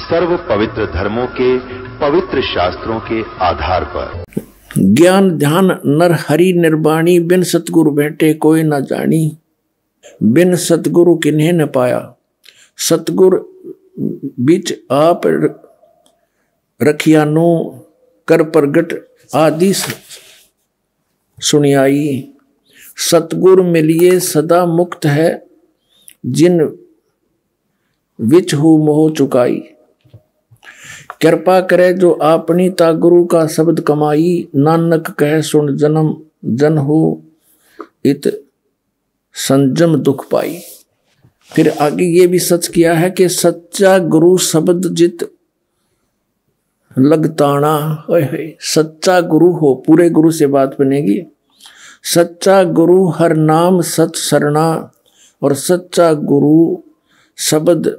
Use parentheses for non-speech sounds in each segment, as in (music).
सर्व पवित्र धर्मों के पवित्र शास्त्रों के आधार पर ज्ञान ध्यान नर हरि निर्वाणी बिन सतगुरु बैठे कोई न जानी बिन सतगुरु किन्हें न पाया सतगुरु बीच आप रखियानो कर प्रगट आदि सुनियाई सतगुर मिलिए सदा मुक्त है जिन विच हु मोह चुकाई कृपा करे जो आपनी ता गुरु का शब्द कमाई नानक कह सुन जन्म जन हो इत संजम दुख पाई फिर आगे ये भी सच किया है कि सच्चा गुरु शब्द जित लगताना सच्चा गुरु हो पूरे गुरु से बात बनेगी सच्चा गुरु हर नाम सत सरना और सच्चा गुरु शब्द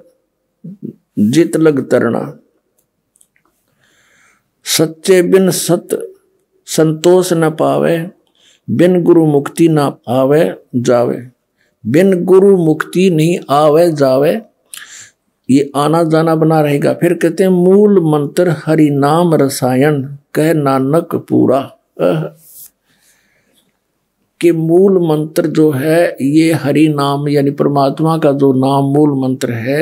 जित लग तरना सच्चे बिन सत संतोष न पावे बिन गुरु मुक्ति ना आवे जावे बिन गुरु मुक्ति नहीं आवे जावे ये आना जाना बना रहेगा फिर कहते हैं मूल मंत्र हरि नाम रसायन कह नानक पूरा कि मूल मंत्र जो है ये हरि नाम यानी परमात्मा का जो नाम मूल मंत्र है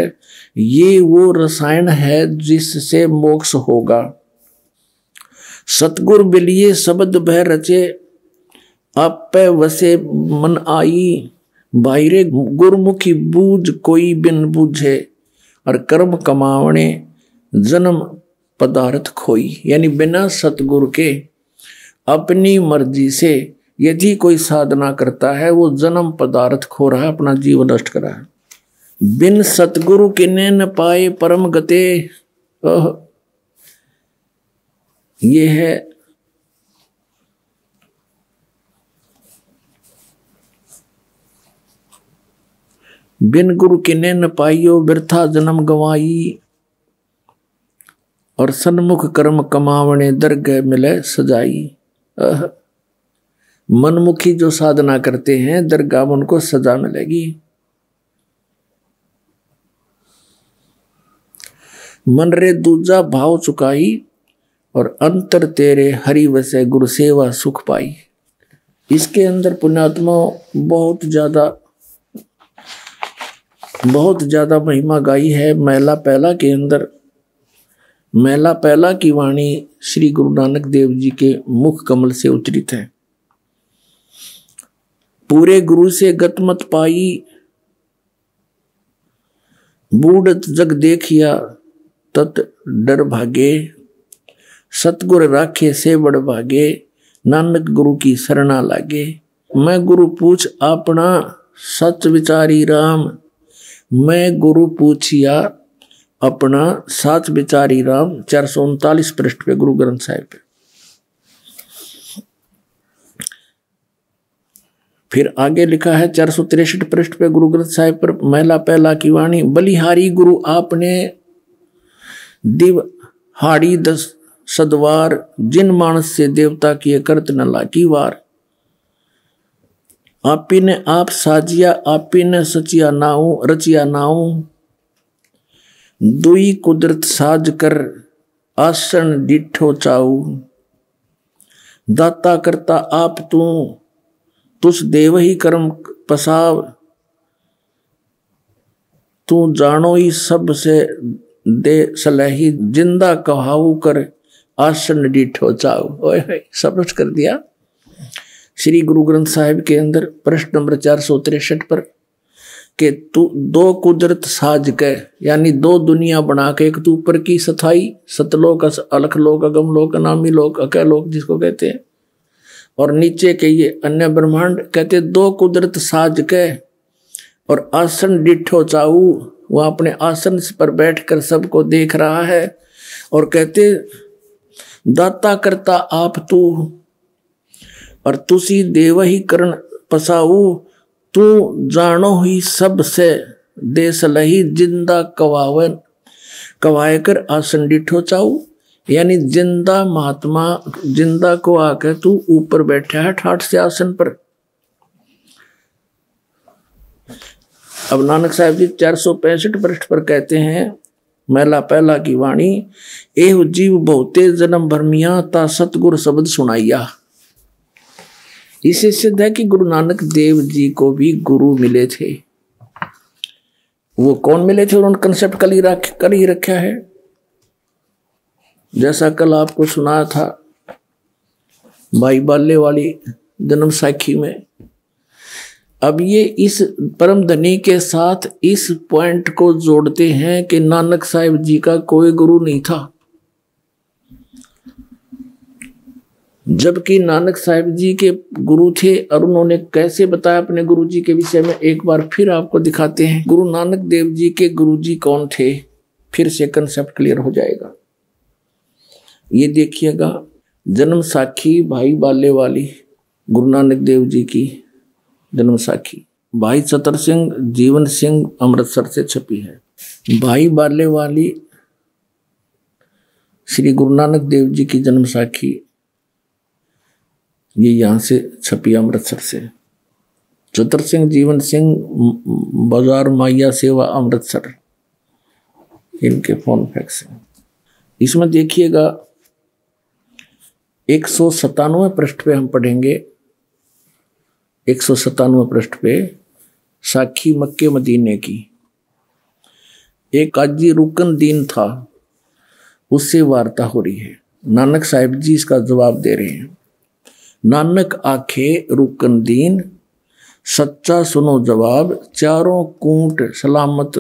ये वो रसायन है जिससे मोक्ष होगा सतगुर बिलिए शब्द भय रचे आप वसे मन आई बाहिरे गुरमुखी बूझ कोई बिन बूझे और कर्म कमावणे जन्म पदार्थ खोई यानी बिना सतगुरु के अपनी मर्जी से यदि कोई साधना करता है वो जन्म पदार्थ खो रहा है अपना जीवन नष्ट करा है बिन सतगुरु किन्ने न पाए परम गते ये है बिन गुरु किने न पाइयो वृथा जन्म गवाई और सन्मुख कर्म कमावणे दर्ग मिले सजाई अह मनमुखी जो साधना करते हैं दरगाह उनको सजा मिलेगी मन रे दूजा भाव चुकाई और अंतर तेरे हरि वसे गुरु सेवा सुख पाई इसके अंदर पुण्यात्मा बहुत ज़्यादा बहुत ज़्यादा महिमा गाई है मैला पहला के अंदर मैला पहला की वाणी श्री गुरु नानक देव जी के मुख कमल से उचरित है पूरे गुरु से गत मत पाई बूढ़त जग देखिया तत डर भागे सतगुर राखे से बड़ भागे नानक गुरु की शरणा लागे मैं गुरु पूछ अपना सच विचारी राम मैं गुरु पूछिया अपना सच विचारी राम चार सौ उनतालीस पृष्ठ पे गुरु ग्रंथ साहिब पे फिर आगे लिखा है चार सौ तिरसठ पृष्ठ पे गुरु ग्रंथ साहिब पर महिला पहला की वाणी बलिहारी गुरु आपने दिव हाड़ी दस सदवार जिन मानस से देवता किए करत न लाकी वार आपी ने आप साजिया आपी ने सचिया नाऊ रचिया नाऊ दुई कुदरत साज कर आसन डिठो चाऊ दाता करता आप तू तुस देव ही कर्म पसाव तू जानो ही सब से दे सलही जिंदा कहाऊ कर आसन डिठो चाव ओए सब कर दिया श्री गुरु ग्रंथ साहिब के अंदर प्रश्न नंबर चार सौ तिरसठ पर के तू दो कुदरत साज के यानी दो दुनिया बना के एक तू ऊपर की सथाई सतलोक अलख लोक अगम लोक अनामी लोक अकह लोक जिसको कहते हैं और नीचे के ये अन्य ब्रह्मांड कहते दो कुदरत साज के और आसन डिठो चाऊ वह अपने आसन पर बैठकर सबको देख रहा है और कहते दाता करता आप तू तो। और तुसी देव ही करण पसाऊ तू जानो ही सब से देश लही जिंदा कवावन कवाए कर आसन डिठो चाऊ यानी जिंदा महात्मा जिंदा को आके तू ऊपर बैठा है ठाठ से आसन पर अब नानक साहब जी चार सौ पैंसठ पृष्ठ पर कहते हैं मैला पहला की वाणी एह जीव बहुते जन्म भरमिया ता सतगुर शब्द सुनाइया इसे सिद्ध है कि गुरु नानक देव जी को भी गुरु मिले थे वो कौन मिले थे उन्होंने कंसेप्ट कल ही रख कल ही रखा है जैसा कल आपको सुनाया था भाई बाले वाली जन्म साखी में अब ये इस परम धनी के साथ इस पॉइंट को जोड़ते हैं कि नानक साहिब जी का कोई गुरु नहीं था जबकि नानक साहिब जी के गुरु थे और उन्होंने कैसे बताया अपने गुरु जी के विषय में एक बार फिर आपको दिखाते हैं गुरु नानक देव जी के गुरु जी कौन थे फिर से कंसेप्ट क्लियर हो जाएगा ये देखिएगा जन्म साखी भाई बाले वाली गुरु नानक देव जी की जन्म साखी भाई चतर सिंह जीवन सिंह अमृतसर से छपी है भाई बाले वाली श्री गुरु नानक देव जी की जन्म साखी ये यहाँ से छपी अमृतसर से चतर सिंह जीवन सिंह बाजार माइया सेवा अमृतसर इनके फोन फैक्स हैं इसमें देखिएगा एक सौ सतानवे पृष्ठ पे हम पढ़ेंगे एक सौ सत्तानवे पृष्ठ पे साखी मक्के मदीने की एक काजी रुकन दीन था उससे वार्ता हो रही है नानक साहिब जी इसका जवाब दे रहे हैं नानक आखे रुकन दीन सच्चा सुनो जवाब चारों कूट सलामत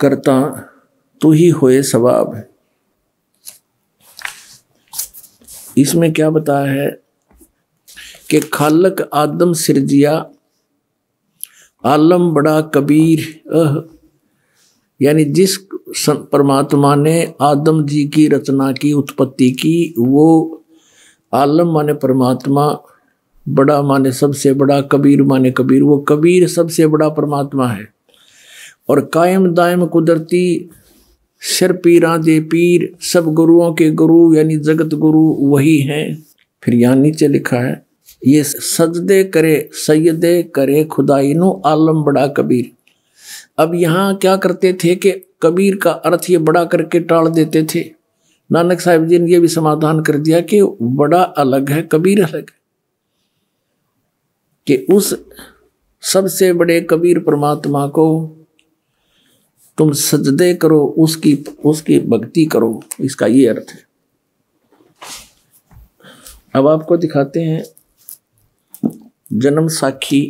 करता तू ही होए सवाब इसमें क्या बताया है कि खालक आदम सिरजिया आलम बड़ा कबीर अह यानी जिस परमात्मा ने आदम जी की रचना की उत्पत्ति की वो आलम माने परमात्मा बड़ा माने सबसे बड़ा कबीर माने कबीर वो कबीर सबसे बड़ा परमात्मा है और कायम दायम कुदरती सिर पीरा दे पीर सब गुरुओं के गुरु यानी जगत गुरु वही हैं फिर यहाँ नीचे लिखा है ये सजदे करे सैदे करे खुदाई नो आलम बड़ा कबीर अब यहाँ क्या करते थे कि कबीर का अर्थ ये बड़ा करके टाल देते थे नानक साहब जी ने यह भी समाधान कर दिया कि बड़ा अलग है कबीर अलग है कि उस सबसे बड़े कबीर परमात्मा को तुम सजदे करो उसकी उसकी भक्ति करो इसका ये अर्थ है अब आपको दिखाते हैं जन्म साखी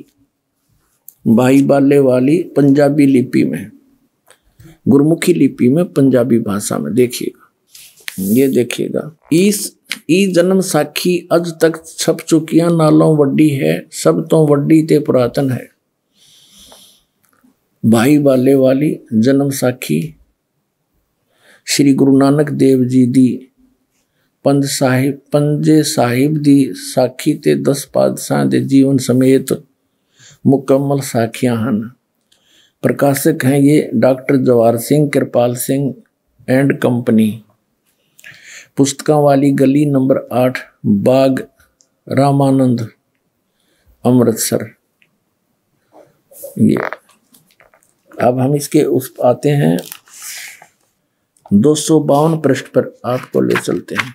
भाई बाले वाली पंजाबी लिपि में गुरुमुखी लिपि में पंजाबी भाषा में देखिएगा ये देखिएगा इस ई जन्म साखी अज तक छप चुकियां नालों वड्डी है सब तो वड्डी ते पुरातन है भाई बाले वाली जन्म साखी श्री गुरु नानक देव जी दी ਪੰਜ साहिब ਪੰਜੇ ਸਾਹਿਬ ਦੀ ਸਾਖੀ ਤੇ 10 ਪਾਦਸ਼ਾਹ ਦੇ ਜੀਵਨ ਸਮੇਤ ਮੁਕੰਮਲ ਸਾਖੀਆਂ ਹਨ प्रकाशक हैं ये doctor Jawahar Singh Kripal Singh and company पुस्तक वाली गली नंबर आठ बाग रामानंद अमृतसर ये अब हम इसके उस आते हैं दो सौ बावन पृष्ठ पर आपको ले चलते हैं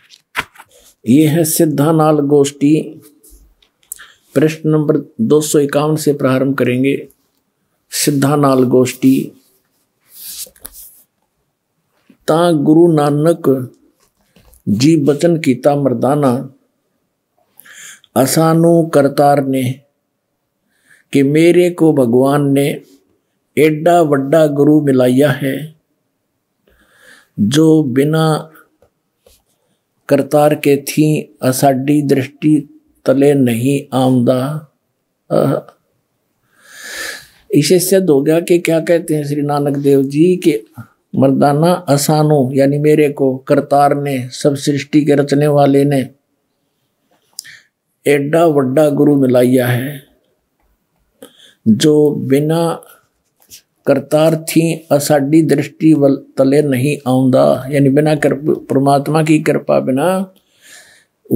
ये है सिद्धानाल गोष्ठी प्रश्न नंबर दो सौ इक्यावन से प्रारंभ करेंगे सिद्धानाल गोष्ठी ता गुरु नानक जी बचन कीता मरदाना असानु करतार ने कि मेरे को भगवान ने एडा वड्डा गुरु मिलाया है जो बिना करतार के थी असाडी दृष्टि तले नहीं आमदा इसे सिद्ध हो गया कि क्या कहते हैं श्री नानक देव जी के मर्दाना असानो यानी मेरे को करतार ने सब सृष्टि के रचने वाले ने एडा वड्डा गुरु मिलाया है जो बिना ਕਰਤਾਰ असाडी दृष्टि वल तले नहीं ਨਹੀਂ यानी बिना कृप परमात्मा की कृपा बिना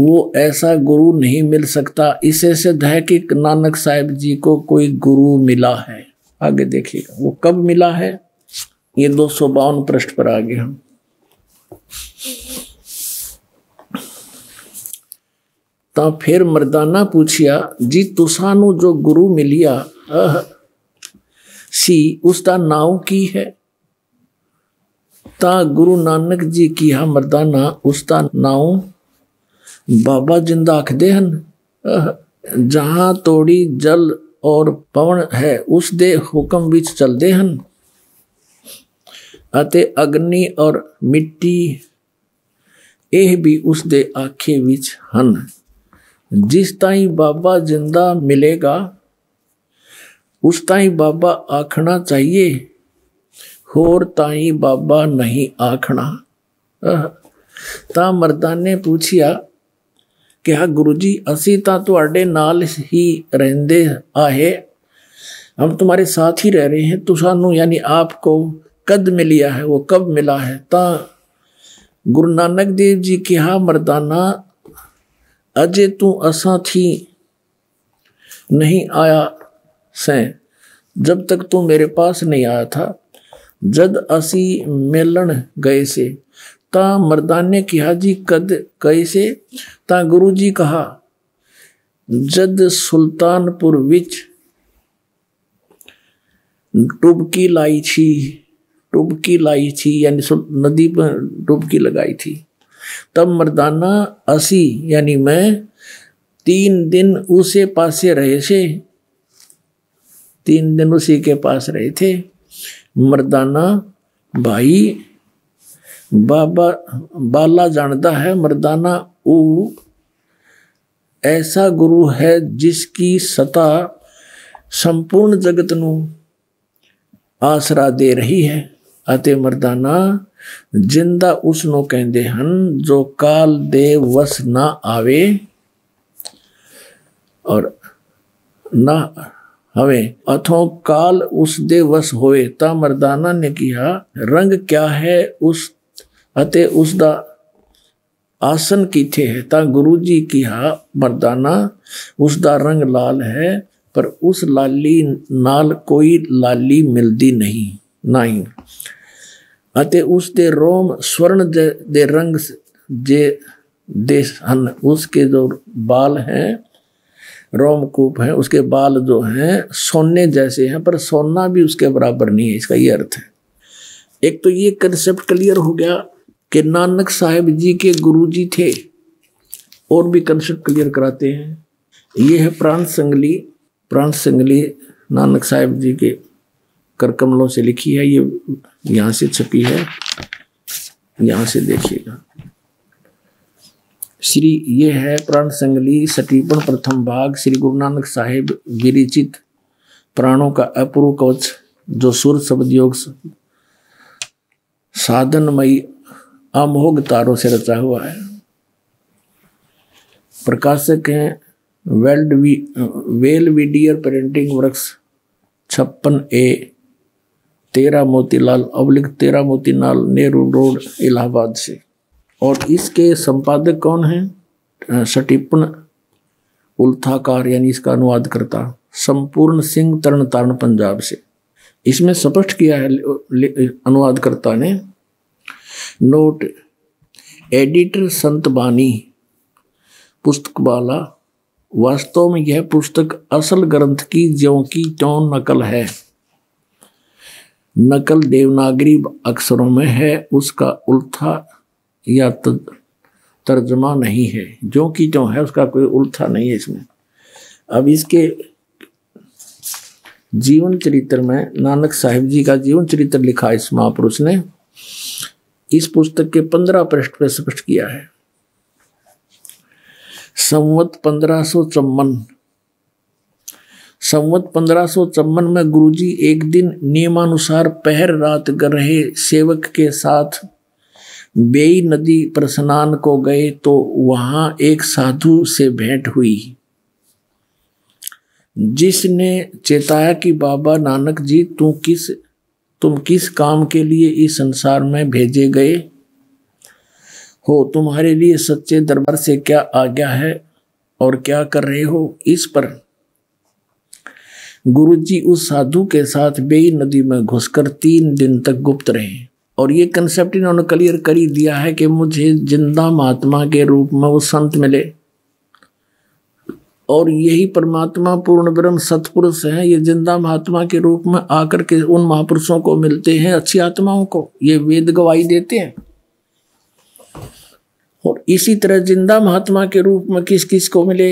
वो ऐसा गुरु नहीं मिल सकता इसे सिद्ध है कि नानक साहिब जी को कोई गुरु मिला है आगे देखिएगा वो कब मिला है ये दो सौ बावन पृष्ठ पर आगे हम फिर ਫਿਰ पूछिया जी ਜੀ ਤੁਸਾਨੂੰ जो गुरु मिलिया ਸੀ ਉਸ ਦਾ ਨਾਮ ਕੀ ਹੈ ਤਾਂ ਗੁਰੂ ਨਾਨਕ ਜੀ ਕੀ ਹਾ ਮਰਦਾਨਾ ਉਸ ਦਾ ਨਾਮ ਬਾਬਾ ਜਿੰਦਾ ਆਖਦੇ ਹਨ ਜਹਾਂ ਤੋੜੀ ਜਲ ਔਰ ਪਵਨ ਹੈ ਉਸ ਦੇ ਹੁਕਮ ਵਿੱਚ ਚੱਲਦੇ ਹਨ ਅਤੇ ਅਗਨੀ ਔਰ ਮਿੱਟੀ ਇਹ ਵੀ ਉਸ ਦੇ ਆਖੇ ਵਿੱਚ ਹਨ ਜਿਸ ਤਾਈਂ ਬਾਬਾ ਜਿੰਦਾ ਮਿਲੇਗਾ उस ताई बाबा आखना चाहिए होर ताई बाबा नहीं आखना ता मरदान ने पूछिया क्या गुरु जी असी तोड़े नाल ही रेंदे आहे हम तुम्हारे साथ ही रह रहे हैं तो सू यानी आपको कद मिलिया है वो कब मिला है तो गुरु नानक देव जी कहा मरदाना अजय तू असा थी नहीं आया से जब तक तू मेरे पास नहीं आया था जद असी मेलन गए से ता मर्दाने की हाजी कद गए से ता गुरु जी कहा जद सुल्तानपुर विच डुबकी लाई थी डुबकी लाई थी यानी नदी पर डुबकी लगाई थी तब मर्दाना असी यानी मैं तीन दिन उसे पासे रहे से तीन दिन उसी के पास रहे थे मर्दाना भाई बाबा बाला जानता है मर्दाना वो ऐसा गुरु है जिसकी सता संपूर्ण जगत न आसरा दे रही है ਅਤੇ मर्दाना जिंदा ਉਸ ਨੂੰ ਕਹਿੰਦੇ ਹਨ ਜੋ ਕਾਲ ਦੇ ਵਸ ਨਾ ਆਵੇ ਔਰ ਨਾ हवे अथो काल उस दे वस होए ता मर्दाना ने किया रंग क्या है उस अते उस दा आसन की थे है ता गुरु जी की हा मर्दाना उस दा रंग लाल है पर उस लाली नाल कोई लाली मिलती नहीं नहीं ही ਉਸ ਦੇ ਰੋਮ ਸਵਰਨ ਦੇ दे ਜੇ ਦੇ ਹਨ ਉਸ उसके जो बाल हैं रोमकूप है उसके बाल जो हैं सोने जैसे हैं पर सोना भी उसके बराबर नहीं है इसका ये अर्थ है एक तो ये कंसेप्ट क्लियर हो गया कि नानक साहेब जी के गुरु जी थे और भी कंसेप्ट क्लियर कराते हैं ये है प्राण संगली प्राण संगली नानक साहेब जी के करकमलों से लिखी है ये यहाँ से छपी है यहाँ से देखिएगा श्री ये है प्राण संगली सटीपण प्रथम भाग श्री गुरु नानक साहिब विरिचित प्राणों का अपूर्व कवच जो सुर शब्द योग साधनमयी अमोग तारों से रचा हुआ है प्रकाशक हैं वेल्ड वी वेल विडियर पेरेंटिंग वर्क्स छप्पन ए तेरा मोतीलाल अवलिक तेरा मोतीलाल नेहरू रोड इलाहाबाद से और इसके संपादक कौन है सटिपन उल्थाकार यानी इसका अनुवाद करता संपूर्ण सिंह तरण तारण पंजाब से इसमें स्पष्ट किया है अनुवादकर्ता ने नोट एडिटर संत बानी पुस्तक वाला वास्तव में यह पुस्तक असल ग्रंथ की ज्यो की त्यों नकल है नकल देवनागरी अक्षरों में है उसका उल्था या तो तर्जमा नहीं है जो कि जो है उसका कोई उल्था नहीं है इसमें अब इसके जीवन चरित्र में नानक साहिब जी का जीवन चरित्र लिखा इस महापुरुष ने इस पुस्तक के पंद्रह पृष्ठ पर स्पष्ट किया है संवत पंद्रह सौ चौवन संवत पंद्रह सौ चौवन में गुरुजी एक दिन नियमानुसार पहर रात कर रहे सेवक के साथ बेई नदी पर स्नान को गए तो वहां एक साधु से भेंट हुई जिसने चेताया कि बाबा नानक जी तू किस तुम किस काम के लिए इस संसार में भेजे गए हो तुम्हारे लिए सच्चे दरबार से क्या आज्ञा है और क्या कर रहे हो इस पर गुरुजी उस साधु के साथ बेई नदी में घुसकर तीन दिन तक गुप्त रहे और ये कंसेप्ट इन्होंने क्लियर कर ही दिया है कि मुझे जिंदा महात्मा के रूप में वो संत मिले और यही परमात्मा पूर्ण ब्रह्म सतपुरुष हैं ये जिंदा महात्मा के रूप में आकर के उन महापुरुषों को मिलते हैं अच्छी आत्माओं को ये वेद गवाही देते हैं और इसी तरह जिंदा महात्मा के रूप में किस किस को मिले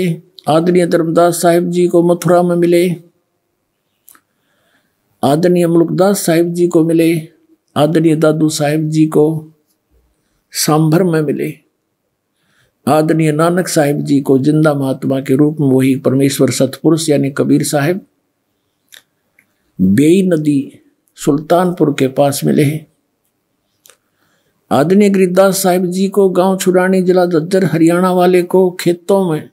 आदरणीय धर्मदास साहिब जी को मथुरा में मिले आदरणीय मुल्कदास साहिब जी को मिले आदरणीय दादू साहेब जी को सांभर में मिले आदरणीय नानक साहेब जी को जिंदा महात्मा के रूप में वही परमेश्वर सतपुरुष यानी कबीर साहेब बेई नदी सुल्तानपुर के पास मिले हैं आदरणीय गिरिदास साहिब जी को गांव छुड़ानी जिला जज्जर हरियाणा वाले को खेतों में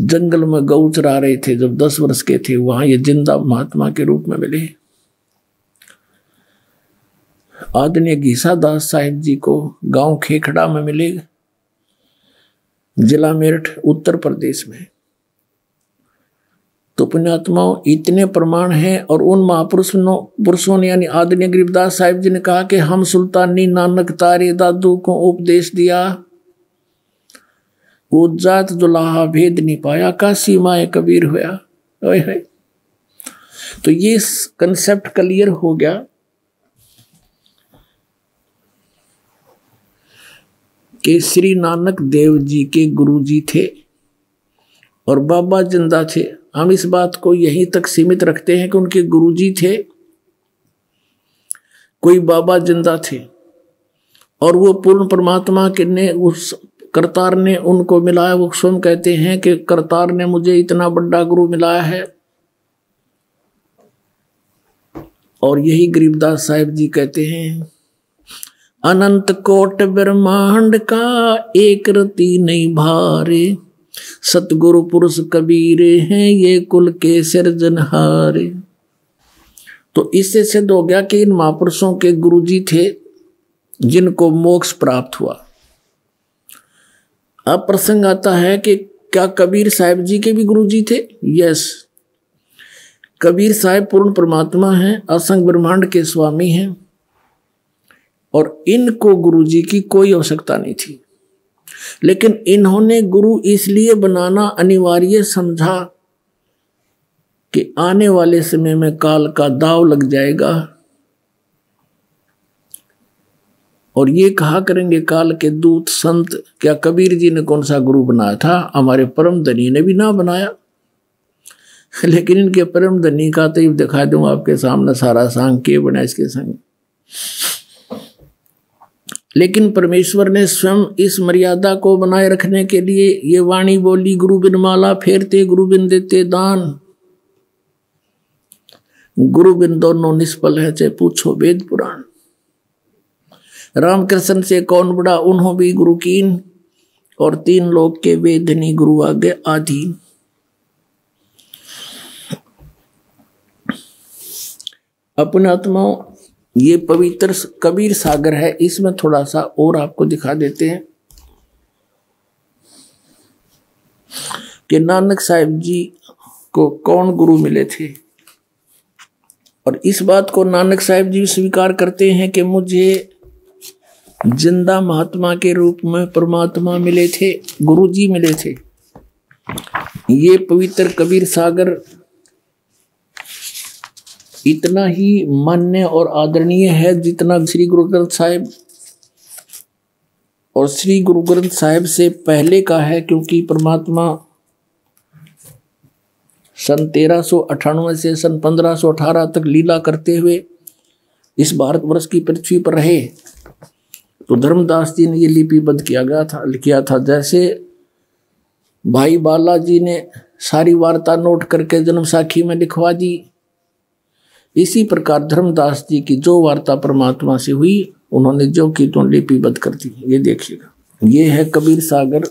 जंगल में गऊ चरा रहे थे जब दस वर्ष के थे वहां ये जिंदा महात्मा के रूप में मिले हैं आदरणीय घीसादास साहिब जी को गांव खेखड़ा में मिलेगा जिला मेरठ उत्तर प्रदेश में तो पुण्यात्माओं इतने प्रमाण हैं और उन महापुरुषों पुरुषों ने यानी आदरणीय गरीबदास साहिब जी ने कहा कि हम सुल्तानी नानक तारे दादू को उपदेश दिया जात दुलाहा भेद नहीं पाया का सीमाए कबीर होया तो ये कंसेप्ट क्लियर हो गया कि श्री नानक देव जी के गुरु जी थे और बाबा जिंदा थे हम इस बात को यहीं तक सीमित रखते हैं कि उनके गुरु जी थे कोई बाबा जिंदा थे और वो पूर्ण परमात्मा के ने उस करतार ने उनको मिलाया वो स्वयं कहते हैं कि करतार ने मुझे इतना बड़ा गुरु मिलाया है और यही गरीबदास साहेब जी कहते हैं अनंत कोट ब्रह्मांड का एक रति नहीं भारे सतगुरु पुरुष कबीरे हैं ये कुल के सृजनहारे तो इससे सिद्ध हो गया कि इन महापुरुषों के गुरुजी थे जिनको मोक्ष प्राप्त हुआ अब प्रसंग आता है कि क्या कबीर साहब जी के भी गुरुजी थे यस कबीर साहब पूर्ण परमात्मा हैं असंग ब्रह्मांड के स्वामी हैं और इनको गुरु जी की कोई आवश्यकता नहीं थी लेकिन इन्होंने गुरु इसलिए बनाना अनिवार्य समझा कि आने वाले समय में काल का दाव लग जाएगा और ये कहा करेंगे काल के दूत संत क्या कबीर जी ने कौन सा गुरु बनाया था हमारे परम धनी ने भी ना बनाया (laughs) लेकिन इनके परम धनी का तो दिखा दू आपके सामने सारा सांग के बना इसके संग लेकिन परमेश्वर ने स्वयं इस मर्यादा को बनाए रखने के लिए ये वाणी बोली गुरु बिन माला फेरते गुरु बिन देते दान गुरु बिन दोनों निष्फल है चाहे पूछो वेद पुराण रामकृष्ण से कौन बड़ा उन्हों भी गुरु कीन और तीन लोग के वेदनी गुरु आगे आधीन अपने आत्माओं ये पवित्र कबीर सागर है इसमें थोड़ा सा और आपको दिखा देते हैं कि नानक साहेब जी को कौन गुरु मिले थे और इस बात को नानक साहेब जी स्वीकार करते हैं कि मुझे जिंदा महात्मा के रूप में परमात्मा मिले थे गुरु जी मिले थे ये पवित्र कबीर सागर इतना ही मान्य और आदरणीय है जितना श्री गुरु ग्रंथ साहिब और श्री गुरु ग्रंथ साहिब से पहले का है क्योंकि परमात्मा सन तेरह से सन 1518 तक लीला करते हुए इस भारतवर्ष की पृथ्वी पर रहे तो धर्मदास जी ने ये लिपिबद्ध किया गया था लिखा था जैसे भाई बालाजी ने सारी वार्ता नोट करके जन्म साखी में लिखवा दी इसी प्रकार धर्मदास जी की जो वार्ता परमात्मा से हुई उन्होंने जो की तो लिपिबद्ध कर दी ये देखिएगा ये है कबीर सागर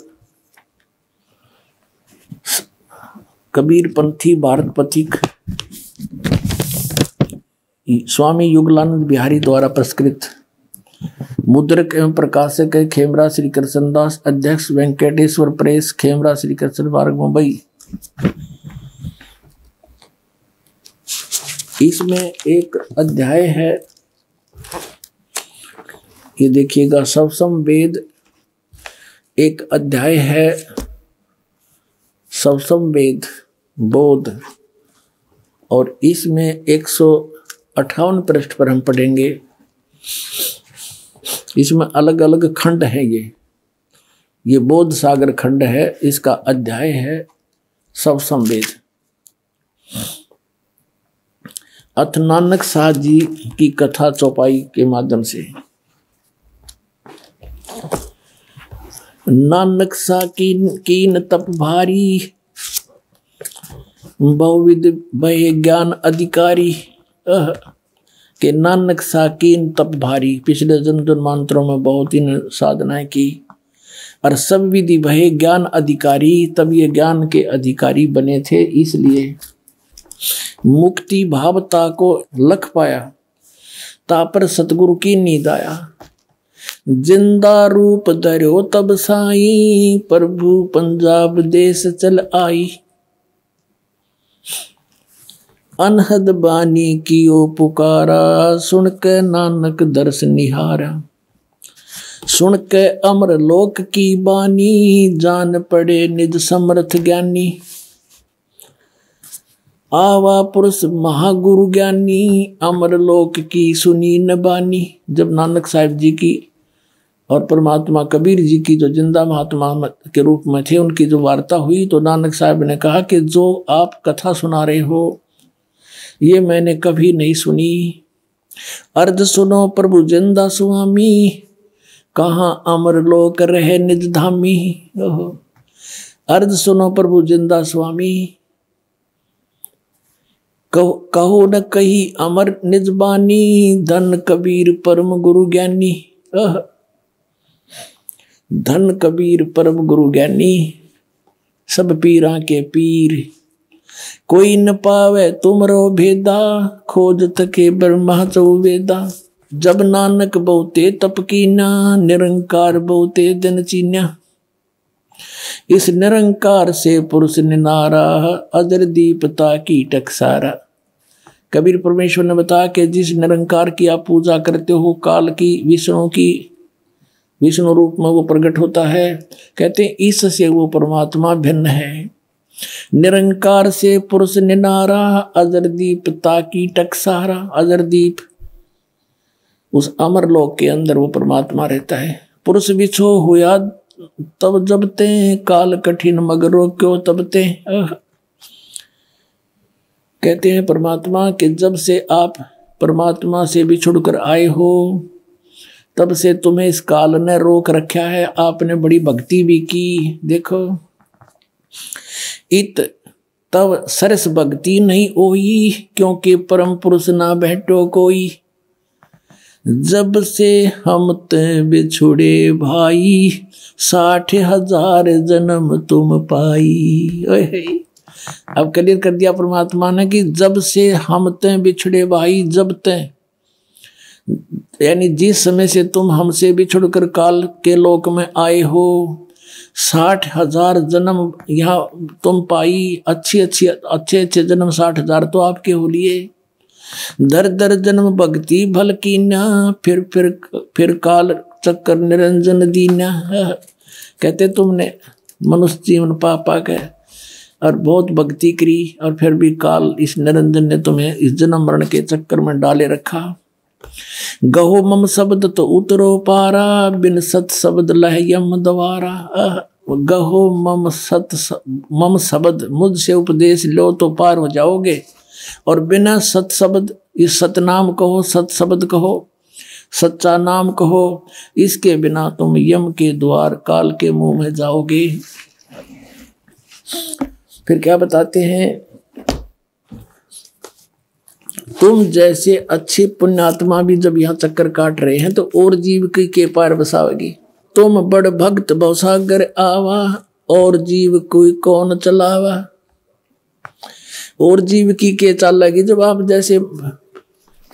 कबीर पंथी भारत पथिक स्वामी युगलानंद बिहारी द्वारा पुरस्कृत मुद्रक एवं प्रकाशक है खेमरा श्री कृष्णदास अध्यक्ष वेंकटेश्वर प्रेस खेमरा श्री कृष्ण मार्ग मुंबई इसमें एक अध्याय है ये देखिएगा सब वेद एक अध्याय है सब वेद बोध और इसमें एक सौ अठावन पृष्ठ पर हम पढ़ेंगे इसमें अलग अलग खंड है ये ये बोध सागर खंड है इसका अध्याय है सब संवेद अथ नानक शाह जी की कथा चौपाई के माध्यम से नानक शाह की न तप भारी बहुविध बह ज्ञान अधिकारी के नानक शाह न तप भारी पिछले जन मंत्रों में बहुत ही साधनाएं की और सब विधि भय ज्ञान अधिकारी तब ये ज्ञान के अधिकारी बने थे इसलिए मुक्ति भावता को लख पाया तापर सतगुरु की नींद आया जिंदा रूप धरो तब साई प्रभु पंजाब देश चल आई अनहद बानी की ओ पुकारा सुन के नानक दर्श निहारा सुन के अमर लोक की बानी जान पड़े निज समर्थ ज्ञानी आवा पुरुष महागुरु ज्ञानी अमर लोक की सुनी नबानी जब नानक साहिब जी की और परमात्मा कबीर जी की जो जिंदा महात्मा के रूप में थे उनकी जो वार्ता हुई तो नानक साहब ने कहा कि जो आप कथा सुना रहे हो ये मैंने कभी नहीं सुनी अर्ध सुनो प्रभु जिंदा स्वामी कहाँ अमर लोक रहे निज धामी अर्ध सुनो प्रभु जिंदा स्वामी कहो न कही अमर निजबानी धन कबीर परम गुरु ज्ञानी धन कबीर परम गुरु ज्ञानी सब पीरा के पीर कोई न पावे रो भेदा खोज थके ब्रह्मा चौवेदा जब नानक बहुते तपकीना निरंकार बहुते दिन चीन्या इस निरंकार से पुरुष निनारा अजर दीपता की टकसारा कबीर परमेश्वर ने बताया कि जिस निरंकार की आप पूजा करते हो काल की विष्णु की विष्णु रूप में वो प्रकट होता है कहते हैं इससे वो परमात्मा भिन्न है निरंकार से पुरुष निनारा अजरदीप ताकी टकसारा अजरदीप उस अमर लोक के अंदर वो परमात्मा रहता है पुरुष बिछो हुआ तब जबते काल कठिन मगरों क्यों तबते कहते हैं परमात्मा कि जब से आप परमात्मा से बिछुड़ कर आए हो तब से तुम्हें इस काल ने रोक रखा है आपने बड़ी भक्ति भी की देखो इत तब सरस भक्ति नहीं ओई क्योंकि परम पुरुष ना बैठो कोई जब से हम ते बिछुड़े भाई साठ हजार जन्म तुम पाई अब क्लियर कर दिया परमात्मा ने कि जब से हम ते बिछड़े भाई जब ते यानी जिस समय से तुम हमसे बिछुड़ कर काल के लोक में आए हो साठ हजार जन्म यहाँ तुम पाई अच्छी अच्छी अच्छे अच्छे जन्म साठ हजार तो आपके हो लिए दर दर जन्म भक्ति भल न फिर फिर फिर काल चक्कर निरंजन दीना कहते तुमने मनुष्य जीवन पापा के और बहुत भक्ति करी और फिर भी काल इस निरंजन ने तुम्हें इस जन्म मरण के चक्कर में डाले रखा गहो मम शब्द तो उतरो पारा बिन सत शब्द लह यम द्वारा गहो मम सत मम शब्द मुझसे उपदेश लो तो पार हो जाओगे और बिना सत शब्द इस सतनाम कहो सत शब्द कहो सच्चा नाम कहो इसके बिना तुम यम के द्वार काल के मुंह में जाओगे फिर क्या बताते हैं तुम जैसे अच्छे पुण्यात्मा भी जब यहाँ चक्कर काट रहे हैं तो और जीव की के पार बसावेगी तुम बड़ भक्त भवसागर आवा और जीव कोई कौन चलावा और जीव की के चाल लगी जब आप जैसे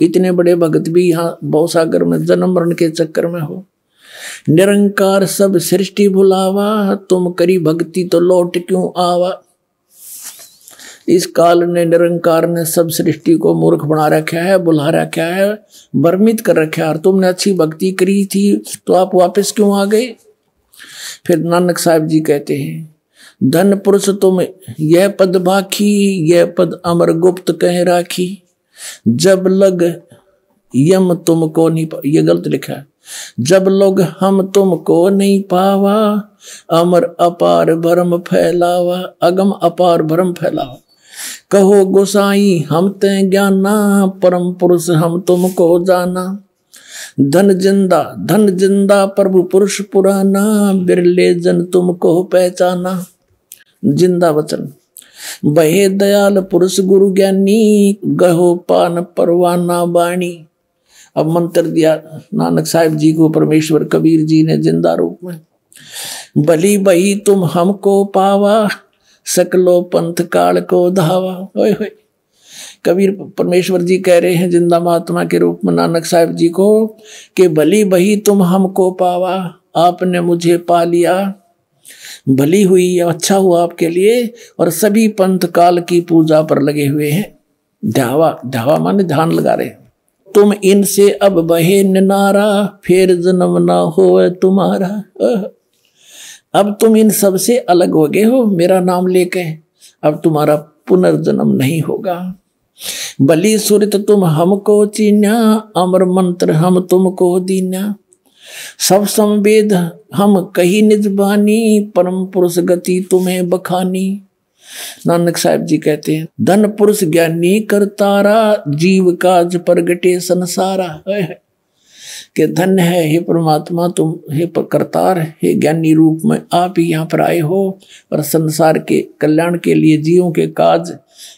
इतने बड़े भगत भी यहाँ भवसागर में जन्म मरण के चक्कर में हो निरंकार सब सृष्टि भुलावा तुम करी भक्ति तो लौट क्यों आवा इस काल ने निरंकार ने सब सृष्टि को मूर्ख बना रखा है बुला रखा है वर्मित कर रखा है और तुमने अच्छी भक्ति करी थी तो आप वापस क्यों आ गए फिर नानक साहब जी कहते हैं धन पुरुष तुम यह पद बाखी यह पद अमर गुप्त कह राखी जब लग यम तुमको नहीं ये गलत लिखा है जब लोग हम तुमको नहीं पावा अमर अपार भरम फैलावा अगम अपार भरम फैलावा कहो गोसाई हम ते ज्ञाना परम पुरुष हम तुमको जाना धन जिंदा धन जिंदा प्रभु पुरुष पुराना बिरले जन तुमको पहचाना जिंदा वचन बहे दयाल पुरुष गुरु ज्ञानी गहो पान परवाना वाणी अब मंत्र दिया नानक साहिब जी को परमेश्वर कबीर जी ने जिंदा रूप में बली बही तुम हमको पावा सकलो पंथ काल को धावा ओए होए कबीर परमेश्वर जी कह रहे हैं जिंदा महात्मा के रूप में नानक साहब जी को कि भली बही तुम हमको पावा आपने मुझे पा लिया भली हुई अच्छा हुआ आपके लिए और सभी पंथ काल की पूजा पर लगे हुए हैं धावा धावा माने ध्यान लगा रहे तुम इनसे अब बहे नारा फिर जन्म ना हो तुम्हारा अब तुम इन सब से अलग हो गए हो मेरा नाम लेके अब तुम्हारा पुनर्जन्म नहीं होगा बलि सूर्य तुम हमको चीन्या अमर मंत्र हम तुमको दीन्या सब संवेद हम कही निजबानी परम पुरुष गति तुम्हें बखानी नानक साहब जी कहते हैं धन पुरुष ज्ञानी करतारा जीव काज प्रगटे संसारा है कि धन्य है हे परमात्मा तुम हे करतार हे ज्ञानी रूप में आप ही यहाँ पर आए हो और संसार के कल्याण के लिए जीवों के काज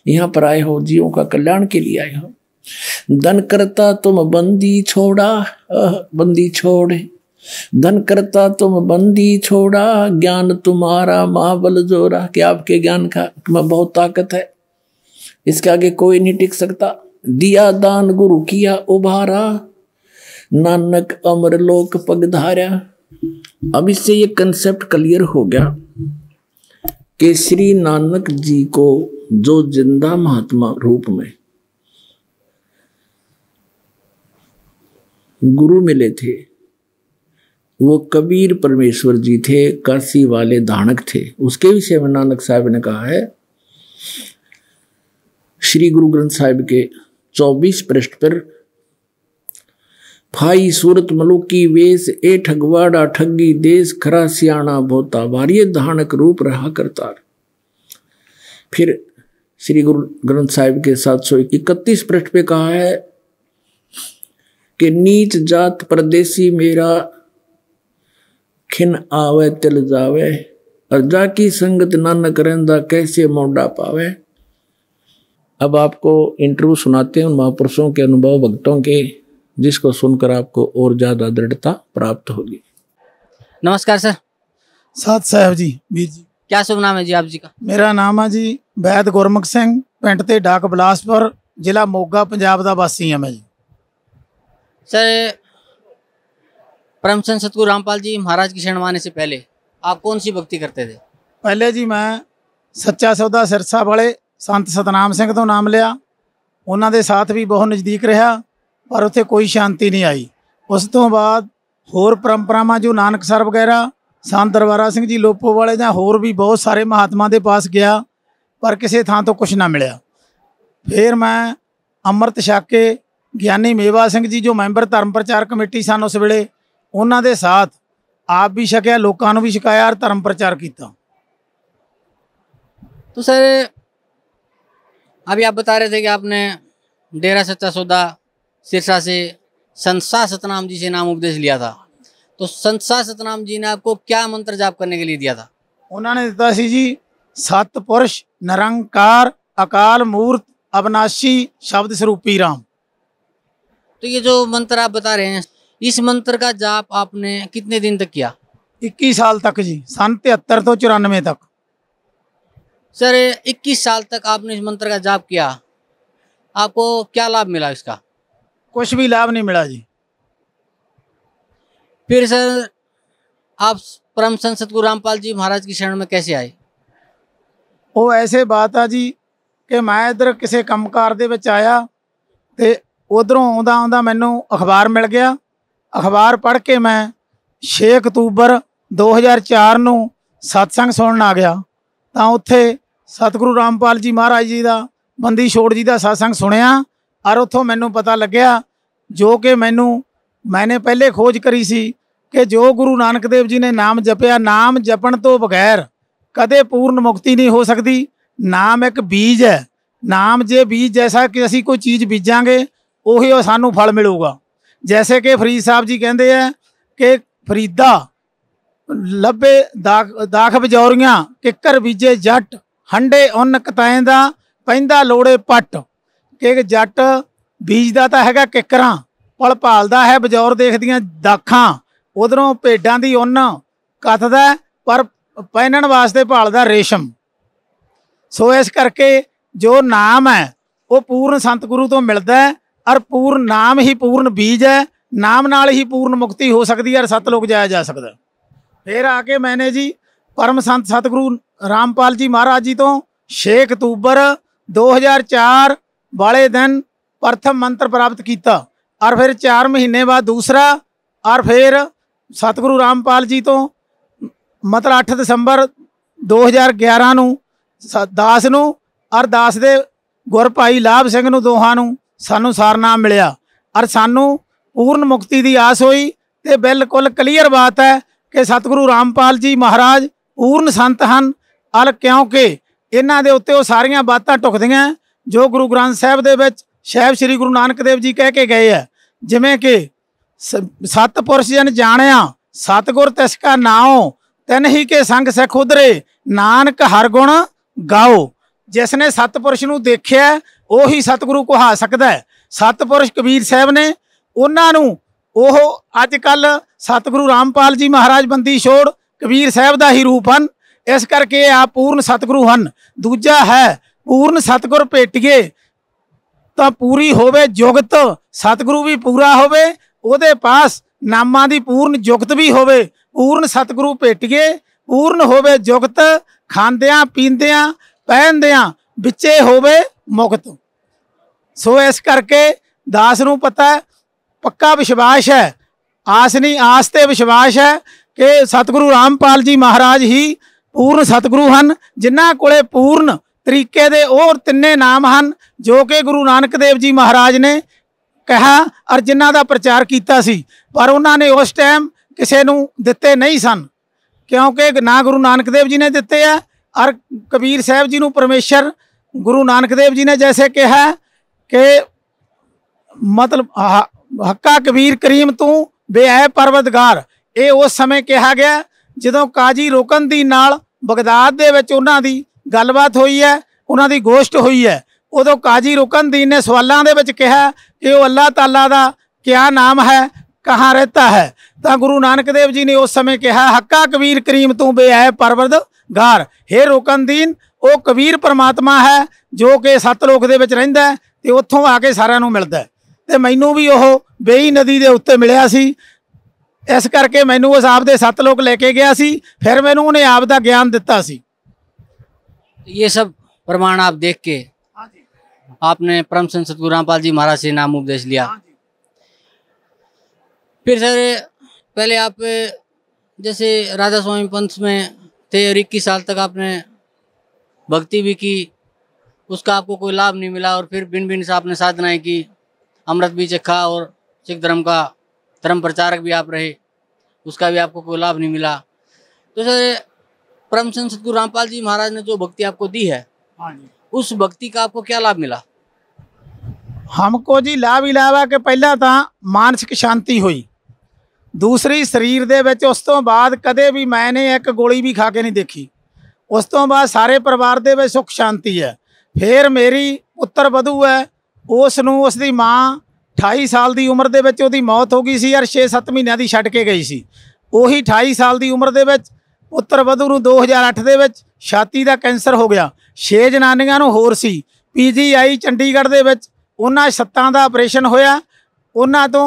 यहाँ पर आए हो जीवों का कल्याण के लिए आए हो धन करता तुम बंदी छोड़ा बंदी छोड़े धन करता तुम बंदी छोड़ा ज्ञान तुम्हारा महाबल जोरा कि आपके ज्ञान का मैं बहुत ताकत है इसके आगे कोई नहीं टिक सकता दिया दान गुरु किया उभारा नानक अमरलोक पगधारा अब इससे ये कंसेप्ट क्लियर हो गया कि श्री नानक जी को जो जिंदा महात्मा रूप में गुरु मिले थे वो कबीर परमेश्वर जी थे काशी वाले धानक थे उसके विषय में नानक साहब ने कहा है श्री गुरु ग्रंथ साहिब के 24 पृष्ठ पर फाई सूरत मलुकी वेश ए ठगवाड़ा ठगी देश खरा सियाणा भोता भारी धानक रूप रहा करतार फिर श्री गुरु ग्रंथ साहिब के सात सौ इकतीस पृष्ठ पे कहा है कि नीच जात परदेसी मेरा खिन आवे तिल जावे और जाकी संगत नानक रहंदा कैसे मोडा पावे अब आपको इंटरव्यू सुनाते हैं उन महापुरुषों के अनुभव भक्तों के जिसको सुनकर आपको और ज़्यादा दृढ़ता प्राप्त होगी नमस्कार सर सात साहब जी वीर जी क्या शुभ नाम है जी आप जी का ਮੇਰਾ ਨਾਮ ਆ ਜੀ ਵੈਦ ਗੁਰਮੁਖ ਸਿੰਘ ਪਿੰਡ ਤੇ ਡਾਕ ਬਲਾਸਪੁਰ ਜ਼ਿਲ੍ਹਾ ਮੋਗਾ ਪੰਜਾਬ ਦਾ ਵਾਸੀ ਹਾਂ ਮੈਂ ਜੀ सर परमचंद सतगुरु रामपाल जी महाराज की शरण से पहले आप कौन सी भक्ति करते थे पहले जी मैं ਸੱਚਾ सौदा सिरसा वाले संत सतनाम सिंह ਤੋਂ ਨਾਮ ਲਿਆ ਉਹਨਾਂ ਦੇ ਸਾਥ ਵੀ ਬਹੁਤ ਨਜ਼ਦੀਕ ਪਰ ਉੱਥੇ ਕੋਈ ਸ਼ਾਂਤੀ ਨਹੀਂ ਆਈ ਉਸ ਤੋਂ ਬਾਅਦ ਹੋਰ ਪਰੰਪਰਾਵਾਂ ਜੋ ਨਾਨਕ ਸਰ ਵਗੈਰਾ ਸੰਤ ਦਰਬਾਰਾ ਸਿੰਘ ਜੀ ਲੋਪੋ ਵਾਲੇ ਜਾਂ ਹੋਰ ਵੀ ਬਹੁਤ ਸਾਰੇ ਮਹਾਤਮਾ ਦੇ ਪਾਸ ਗਿਆ ਪਰ ਕਿਸੇ ਥਾਂ ਤੋਂ ਕੁਝ ਨਾ ਮਿਲਿਆ ਫਿਰ ਮੈਂ ਅੰਮ੍ਰਿਤ ਛੱਕ ਕੇ ਗਿਆਨੀ ਮੇਵਾ ਸਿੰਘ ਜੀ ਜੋ ਮੈਂਬਰ ਧਰਮ ਪ੍ਰਚਾਰ ਕਮੇਟੀ ਸਨ ਉਸ ਵੇਲੇ ਉਹਨਾਂ ਦੇ ਸਾਥ ਆਪ ਵੀ ਛਕਿਆ ਲੋਕਾਂ ਨੂੰ ਵੀ ਛਕਾਇਆ ਔਰ ਧਰਮ ਪ੍ਰਚਾਰ ਕੀਤਾ ਤੁਸੀਂ ਅਭੀ ਆਪ ਬਤਾ ਰਹੇ ਸੀ ਕਿ ਆਪਨੇ ਡੇਰਾ ਸੱਚਾ ਸੌਦਾ सिरसा से संसा सतनाम जी से नाम उपदेश लिया था तो संसा सतनाम जी ने आपको क्या मंत्र जाप करने के लिए दिया था उन्होंने सी जी सत पुरुष निरंकार अकाल मूर्त अविनाशी शब्द स्वरूपी राम तो ये जो मंत्र आप बता रहे हैं इस मंत्र का जाप आपने कितने दिन तक किया इक्कीस साल तक जी सन तिहत्तर तो चौरानवे तक सर इक्कीस साल तक आपने इस मंत्र का जाप किया आपको क्या लाभ मिला इसका ਕੁਝ ਵੀ ਲਾਭ ਨਹੀਂ ਮਿਲਿਆ ਜੀ ਫਿਰ ਸਰ ਆਪ ਪਰਮ ਸੰਸਦ सतगुरु ਰਾਮਪਾਲ ਜੀ ਮਹਾਰਾਜ ਕੀ ਸ਼ਰਣ ਮੇ ਕੈਸੇ ਆਏ ਉਹ ਐਸੇ ਬਾਤ ਆ ਜੀ ਕਿ ਮੈਂ ਇਧਰ ਕਿਸੇ ਕੰਮਕਾਰ ਦੇ ਵਿੱਚ ਆਇਆ ਤੇ ਉਧਰੋਂ ਆਉਂਦਾ ਆਉਂਦਾ ਮੈਨੂੰ ਅਖਬਾਰ ਮਿਲ ਗਿਆ ਅਖਬਾਰ ਪੜ੍ਹ ਕੇ ਮੈਂ 6 ਅਕਤੂਬਰ 2004 ਨੂੰ ਸਤਸੰਗ ਸੁਣਨ ਆ ਗਿਆ ਤਾਂ ਉੱਥੇ ਸਤਿਗੁਰੂ ਰਾਮਪਾਲ ਜੀ ਮਹਾਰਾਜ ਜੀ ਦਾ ਬੰਦੀ ਛੋੜ ਜੀ ਦਾ ਸਤਸੰਗ ਸੁਣਿਆ ਔਰ ਉਥੋਂ ਮੈਨੂੰ ਪਤਾ ਲੱਗਿਆ ਜੋ ਕਿ ਮੈਨੂੰ ਮੈਨੇ ਪਹਿਲੇ ਖੋਜ ਕਰੀ ਸੀ ਕਿ ਜੋ ਗੁਰੂ ਨਾਨਕ ਦੇਵ ਜੀ ਨੇ ਨਾਮ ਜਪਿਆ ਨਾਮ ਜਪਣ ਤੋਂ ਬਗੈਰ ਕਦੇ ਪੂਰਨ ਮੁਕਤੀ ਨਹੀਂ ਹੋ ਸਕਦੀ ਨਾਮ ਇੱਕ ਬੀਜ ਹੈ ਨਾਮ ਜੇ ਬੀਜ ਜੈਸਾ ਕਿ ਅਸੀਂ ਕੋਈ ਚੀਜ਼ ਬੀਜਾਂਗੇ ਉਹੀ ਉਹ ਸਾਨੂੰ ਫਲ ਮਿਲੂਗਾ ਜੈਸੇ ਕਿ ਫਰੀਦ ਸਾਹਿਬ ਜੀ ਕਹਿੰਦੇ ਆ ਕਿ ਫਰੀਦਾ ਲੱਭੇ ਦਾਖ ਬਜੌਰੀਆਂ ਕਿੱਕਰ ਬੀਜੇ ਜੱਟ ਹੰਡੇ ਉਨ ਕਤਾਏ ਦਾ ਪੈਂਦਾ ਲੋੜੇ ਪੱਟ કે કે જટ બીજਦਾ તા હેગા કિકરા પળપાળਦਾ હે બજોર દેખદિયા દાખા ઉધરો પેડાં દી ઉન કતદ પર પહેનન વાસ્તે પાળદા રેશમ સોયસ કરકે જો નામ હે ઓ પૂર્ણ સંતગુરુ તો મિલદાય અર પૂર્ણ નામ હી પૂર્ણ બીજ હે નામ નાલ હી પૂર્ણ મુક્તિ હો સકદી અર સત્લોક જાયા જા સકદ ફેર આકે મેનેજી પરમ સંત સત્ગુરુ રામપાલજી મહારાજજી તો 6 ઓક્ટોબર 2004 ਵਾਲੇ ਦਿਨ ਪ੍ਰਥਮ ਮੰਤਰ ਪ੍ਰਾਪਤ ਕੀਤਾ ਔਰ ਫਿਰ 4 ਮਹੀਨੇ ਬਾਅਦ ਦੂਸਰਾ ਔਰ ਫਿਰ ਸਤਿਗੁਰੂ ਰਾਮਪਾਲ ਜੀ ਤੋਂ ਮਤਲਬ 8 ਦਸੰਬਰ 2011 ਨੂੰ 10 ਨੂੰ ਔਰ 10 ਦੇ ਗੁਰ ਭਾਈ ਲਾਭ ਸਿੰਘ ਨੂੰ ਦੋਹਾਂ ਨੂੰ ਸਾਨੂੰ ਸਾਰਨਾਮ ਮਿਲਿਆ ਔਰ ਸਾਨੂੰ ਪੂਰਨ ਮੁਕਤੀ ਦੀ ਆਸ ਹੋਈ ਤੇ ਬਿਲਕੁਲ ਕਲੀਅਰ ਬਾਤ ਹੈ ਕਿ ਸਤਿਗੁਰੂ ਰਾਮਪਾਲ ਜੀ ਮਹਾਰਾਜ ਪੂਰਨ ਸੰਤ ਹਨ ਔਰ ਕਿਉਂਕਿ ਇਹਨਾਂ ਦੇ ਉੱਤੇ ਉਹ ਸਾਰੀਆਂ ਬਾਤਾਂ ਟੁਕਦੀਆਂ ਜੋ ਗੁਰੂ ਗ੍ਰੰਥ ਸਾਹਿਬ ਦੇ ਵਿੱਚ ਸ਼ੈਵ ਸ੍ਰੀ ਗੁਰੂ ਨਾਨਕ ਦੇਵ ਜੀ ਕਹਿ ਕੇ ਗਏ ਆ ਜਿਵੇਂ ਕਿ ਸਤ ਪੁਰਸ਼ ਜਨ ਜਾਣਿਆ ਸਤਗੁਰ ਤਿਸ ਕਾ ਨਾਉ ਤਿਨ ਹੀ ਕੇ ਸੰਗ ਸਿਖ ਉਧਰੇ ਨਾਨਕ ਹਰ ਗੁਣ ਗਾਓ ਜਿਸ ਨੇ ਸਤਪੁਰਸ਼ ਨੂੰ ਦੇਖਿਆ ਉਹੀ ਸਤਿਗੁਰੂ ਕਹਾ ਸਕਦਾ ਹੈ ਸਤਪੁਰਸ਼ ਕਬੀਰ ਸਾਹਿਬ ਨੇ ਉਹਨਾਂ ਨੂੰ ਉਹ ਅੱਜ ਕੱਲ ਸਤਿਗੁਰੂ ਰਾਮਪਾਲ ਜੀ ਮਹਾਰਾਜ ਬੰਦੀ ਛੋੜ ਕਬੀਰ ਸਾਹਿਬ ਦਾ ਹੀ ਰੂਪ ਹਨ ਇਸ ਕਰਕੇ ਆ ਪੂਰਨ ਸਤਿਗੁਰੂ ਹਨ ਦੂਜਾ ਹੈ पूर्ण सतगुर भेटिए ਤਾਂ ਪੂਰੀ ਹੋਵੇ ਜੁਗਤ ਸਤਿਗੁਰੂ ਵੀ ਪੂਰਾ ਹੋਵੇ ਉਹਦੇ ਪਾਸ ਨਾਮਾਂ ਦੀ ਪੂਰਨ ਜੁਗਤ ਵੀ ਹੋਵੇ ਪੂਰਨ ਸਤਿਗੁਰੂ ਭੇਟੀਏ ਪੂਰਨ ਹੋਵੇ ਜੁਗਤ ਖਾਂਦਿਆਂ ਪੀਂਦਿਆਂ ਪਹਿਨਦਿਆਂ ਵਿੱਚੇ ਹੋਵੇ ਮੁਕਤ ਸੋ ਇਸ ਕਰਕੇ ਦਾਸ ਨੂੰ ਪਤਾ ਪੱਕਾ ਵਿਸ਼ਵਾਸ ਹੈ ਆਸ ਨਹੀਂ ਆਸ ਤੇ ਵਿਸ਼ਵਾਸ ਹੈ ਕਿ ਸਤਿਗੁਰੂ ਰਾਮਪਾਲ ਜੀ ਮਹਾਰਾਜ ਹੀ ਪੂਰਨ ਸਤਿਗੁਰੂ ਹਨ ਜਿਨ੍ਹਾਂ ਕੋਲੇ ਪੂਰਨ ਤਰੀਕੇ ਦੇ ਹੋਰ ਤਿੰਨੇ ਨਾਮ ਹਨ ਜੋ ਕਿ ਗੁਰੂ ਨਾਨਕ ਦੇਵ ਜੀ ਮਹਾਰਾਜ ਨੇ ਕਿਹਾ ਔਰ ਜਿਨ੍ਹਾਂ ਦਾ ਪ੍ਰਚਾਰ ਕੀਤਾ ਸੀ ਪਰ ਉਹਨਾਂ ਨੇ ਉਸ ਟਾਈਮ ਕਿਸੇ ਨੂੰ ਦਿੱਤੇ ਨਹੀਂ ਸਨ ਕਿਉਂਕਿ ਨਾ ਗੁਰੂ ਨਾਨਕ ਦੇਵ ਜੀ ਨੇ ਦਿੱਤੇ ਆ ਔਰ ਕਬੀਰ ਸਾਹਿਬ ਜੀ ਨੂੰ ਪਰਮੇਸ਼ਰ ਗੁਰੂ ਨਾਨਕ ਦੇਵ ਜੀ ਨੇ ਜੈਸੇ ਕਿਹਾ ਕਿ ਮਤਲਬ ਹੱਕਾ ਕਬੀਰ ਕਰੀਮ ਤੂੰ ਬੇਅ ਪਰਵਦਗਾਰ ਇਹ ਉਸ ਸਮੇਂ ਕਿਹਾ ਗਿਆ ਜਦੋਂ ਕਾਜੀ ਰੋਕਨ ਦੀ ਨਾਲ ਬਗਦਾਦ ਦੇ ਵਿੱਚ ਉਹਨਾਂ ਦੀ ਗੱਲਬਾਤ ਹੋਈ ਹੈ ਉਹਨਾਂ ਦੀ ਗੋਸ਼ਟ ਹੋਈ ਹੈ ਉਦੋਂ ਕਾਜੀ ਰੁਕਨਦੀਨ ਨੇ ਸਵਾਲਾਂ ਦੇ ਵਿੱਚ ਕਿਹਾ ਕਿ ਉਹ ਅੱਲਾਹ ਤਾਲਾ ਦਾ ਕਿਆ ਨਾਮ ਹੈ ਕਹਾਂ ਰਹਤਾ ਹੈ ਤਾਂ ਗੁਰੂ ਨਾਨਕ ਦੇਵ ਜੀ ਨੇ ਉਸ ਸਮੇਂ ਕਿਹਾ ਹੱਕਾ ਕਬੀਰ ਕਰੀਮ ਤੂੰ ਬੇਐ ਪਰਵਰਦਗਾਰ हे ਰੁਕਨਦੀਨ ਉਹ ਕਬੀਰ ਪਰਮਾਤਮਾ ਹੈ ਜੋ ਕਿ ਸਤਲੋਕ ਦੇ ਵਿੱਚ ਰਹਿੰਦਾ ਤੇ ਉੱਥੋਂ ਆ ਕੇ ਸਾਰਿਆਂ ਨੂੰ ਮਿਲਦਾ ਤੇ ਮੈਨੂੰ ਵੀ ਉਹ ਬੇਈ ਨਦੀ ਦੇ ਉੱਤੇ ਮਿਲਿਆ ਸੀ ਇਸ ਕਰਕੇ ਮੈਨੂੰ ਉਸ ਆਪ ਦੇ ਸੱਤ ਲੋਕ ਲੈ ਕੇ ਗਿਆ ਸੀ ਫਿਰ ਮੈਨੂੰ ਉਹਨੇ ਆਪ ਦਾ ਗਿਆਨ ਦਿੱਤਾ ਸੀ ये सब प्रमाण आप देख के हाँ आपने परम संत सतगुरु रामपाल जी महाराज से नाम उपदेश लिया हाँ फिर सर पहले आप जैसे राधा स्वामी पंथ में थे और इक्कीस साल तक आपने भक्ति भी की उसका आपको कोई लाभ नहीं मिला और फिर भिन्न भिन्न से आपने साधनाएं की अमृत भी चखा और सिख धर्म का धर्म प्रचारक भी आप रहे उसका भी आपको कोई लाभ नहीं मिला तो सर परम संत सतगुरु रामपाल जी महाराज ने जो भक्ति आपको दी है उस भक्ति का आपको क्या लाभ मिला हमको ਜੀ ਲਾਭ ਇਲਾਵਾ ਕਿ ਪਹਿਲਾਂ ਤਾਂ ਮਾਨਸਿਕ ਸ਼ਾਂਤੀ ਹੋਈ ਦੂਸਰੀ ਸਰੀਰ ਦੇ ਵਿੱਚ ਉਸ ਤੋਂ ਬਾਅਦ ਕਦੇ ਵੀ ਮੈਨੇ ਇੱਕ ਗੋਲੀ ਵੀ ਖਾ ਕੇ ਨਹੀਂ ਦੇਖੀ ਉਸ ਤੋਂ ਬਾਅਦ ਸਾਰੇ ਪਰਿਵਾਰ ਦੇ ਵਿੱਚ ਸੁੱਖ ਸ਼ਾਂਤੀ ਹੈ ਫੇਰ ਮੇਰੀ ਪੁੱਤਰ ਵਧੂ ਹੈ ਉਸ ਨੂੰ ਉਸ ਦੀ ਮਾਂ 28 ਸਾਲ ਦੀ ਉਮਰ ਦੇ ਵਿੱਚ ਉਹਦੀ ਮੌਤ ਹੋ ਗਈ ਸੀ ਯਾਰ 6-7 ਮਹੀਨਿਆਂ ਦੀ ਛੱਡ ਕੇ ਗਈ ਸੀ ਉਹੀ 28 ਸਾਲ ਦੀ ਉਮਰ ਦੇ ਵਿੱਚ ਪੁੱਤਰ ਵਧੂ ਨੂੰ 2008 ਦੇ ਵਿੱਚ ਛਾਤੀ ਦਾ ਕੈਂਸਰ ਹੋ ਗਿਆ 6 ਜਨਾਨੀਆਂ ਨੂੰ ਹੋਰ ਸੀ ਪੀਜੀਆਈ ਚੰਡੀਗੜ੍ਹ ਦੇ ਵਿੱਚ ਉਹਨਾਂ ਛੱਤਾਂ ਦਾ ਆਪਰੇਸ਼ਨ ਹੋਇਆ ਉਹਨਾਂ ਤੋਂ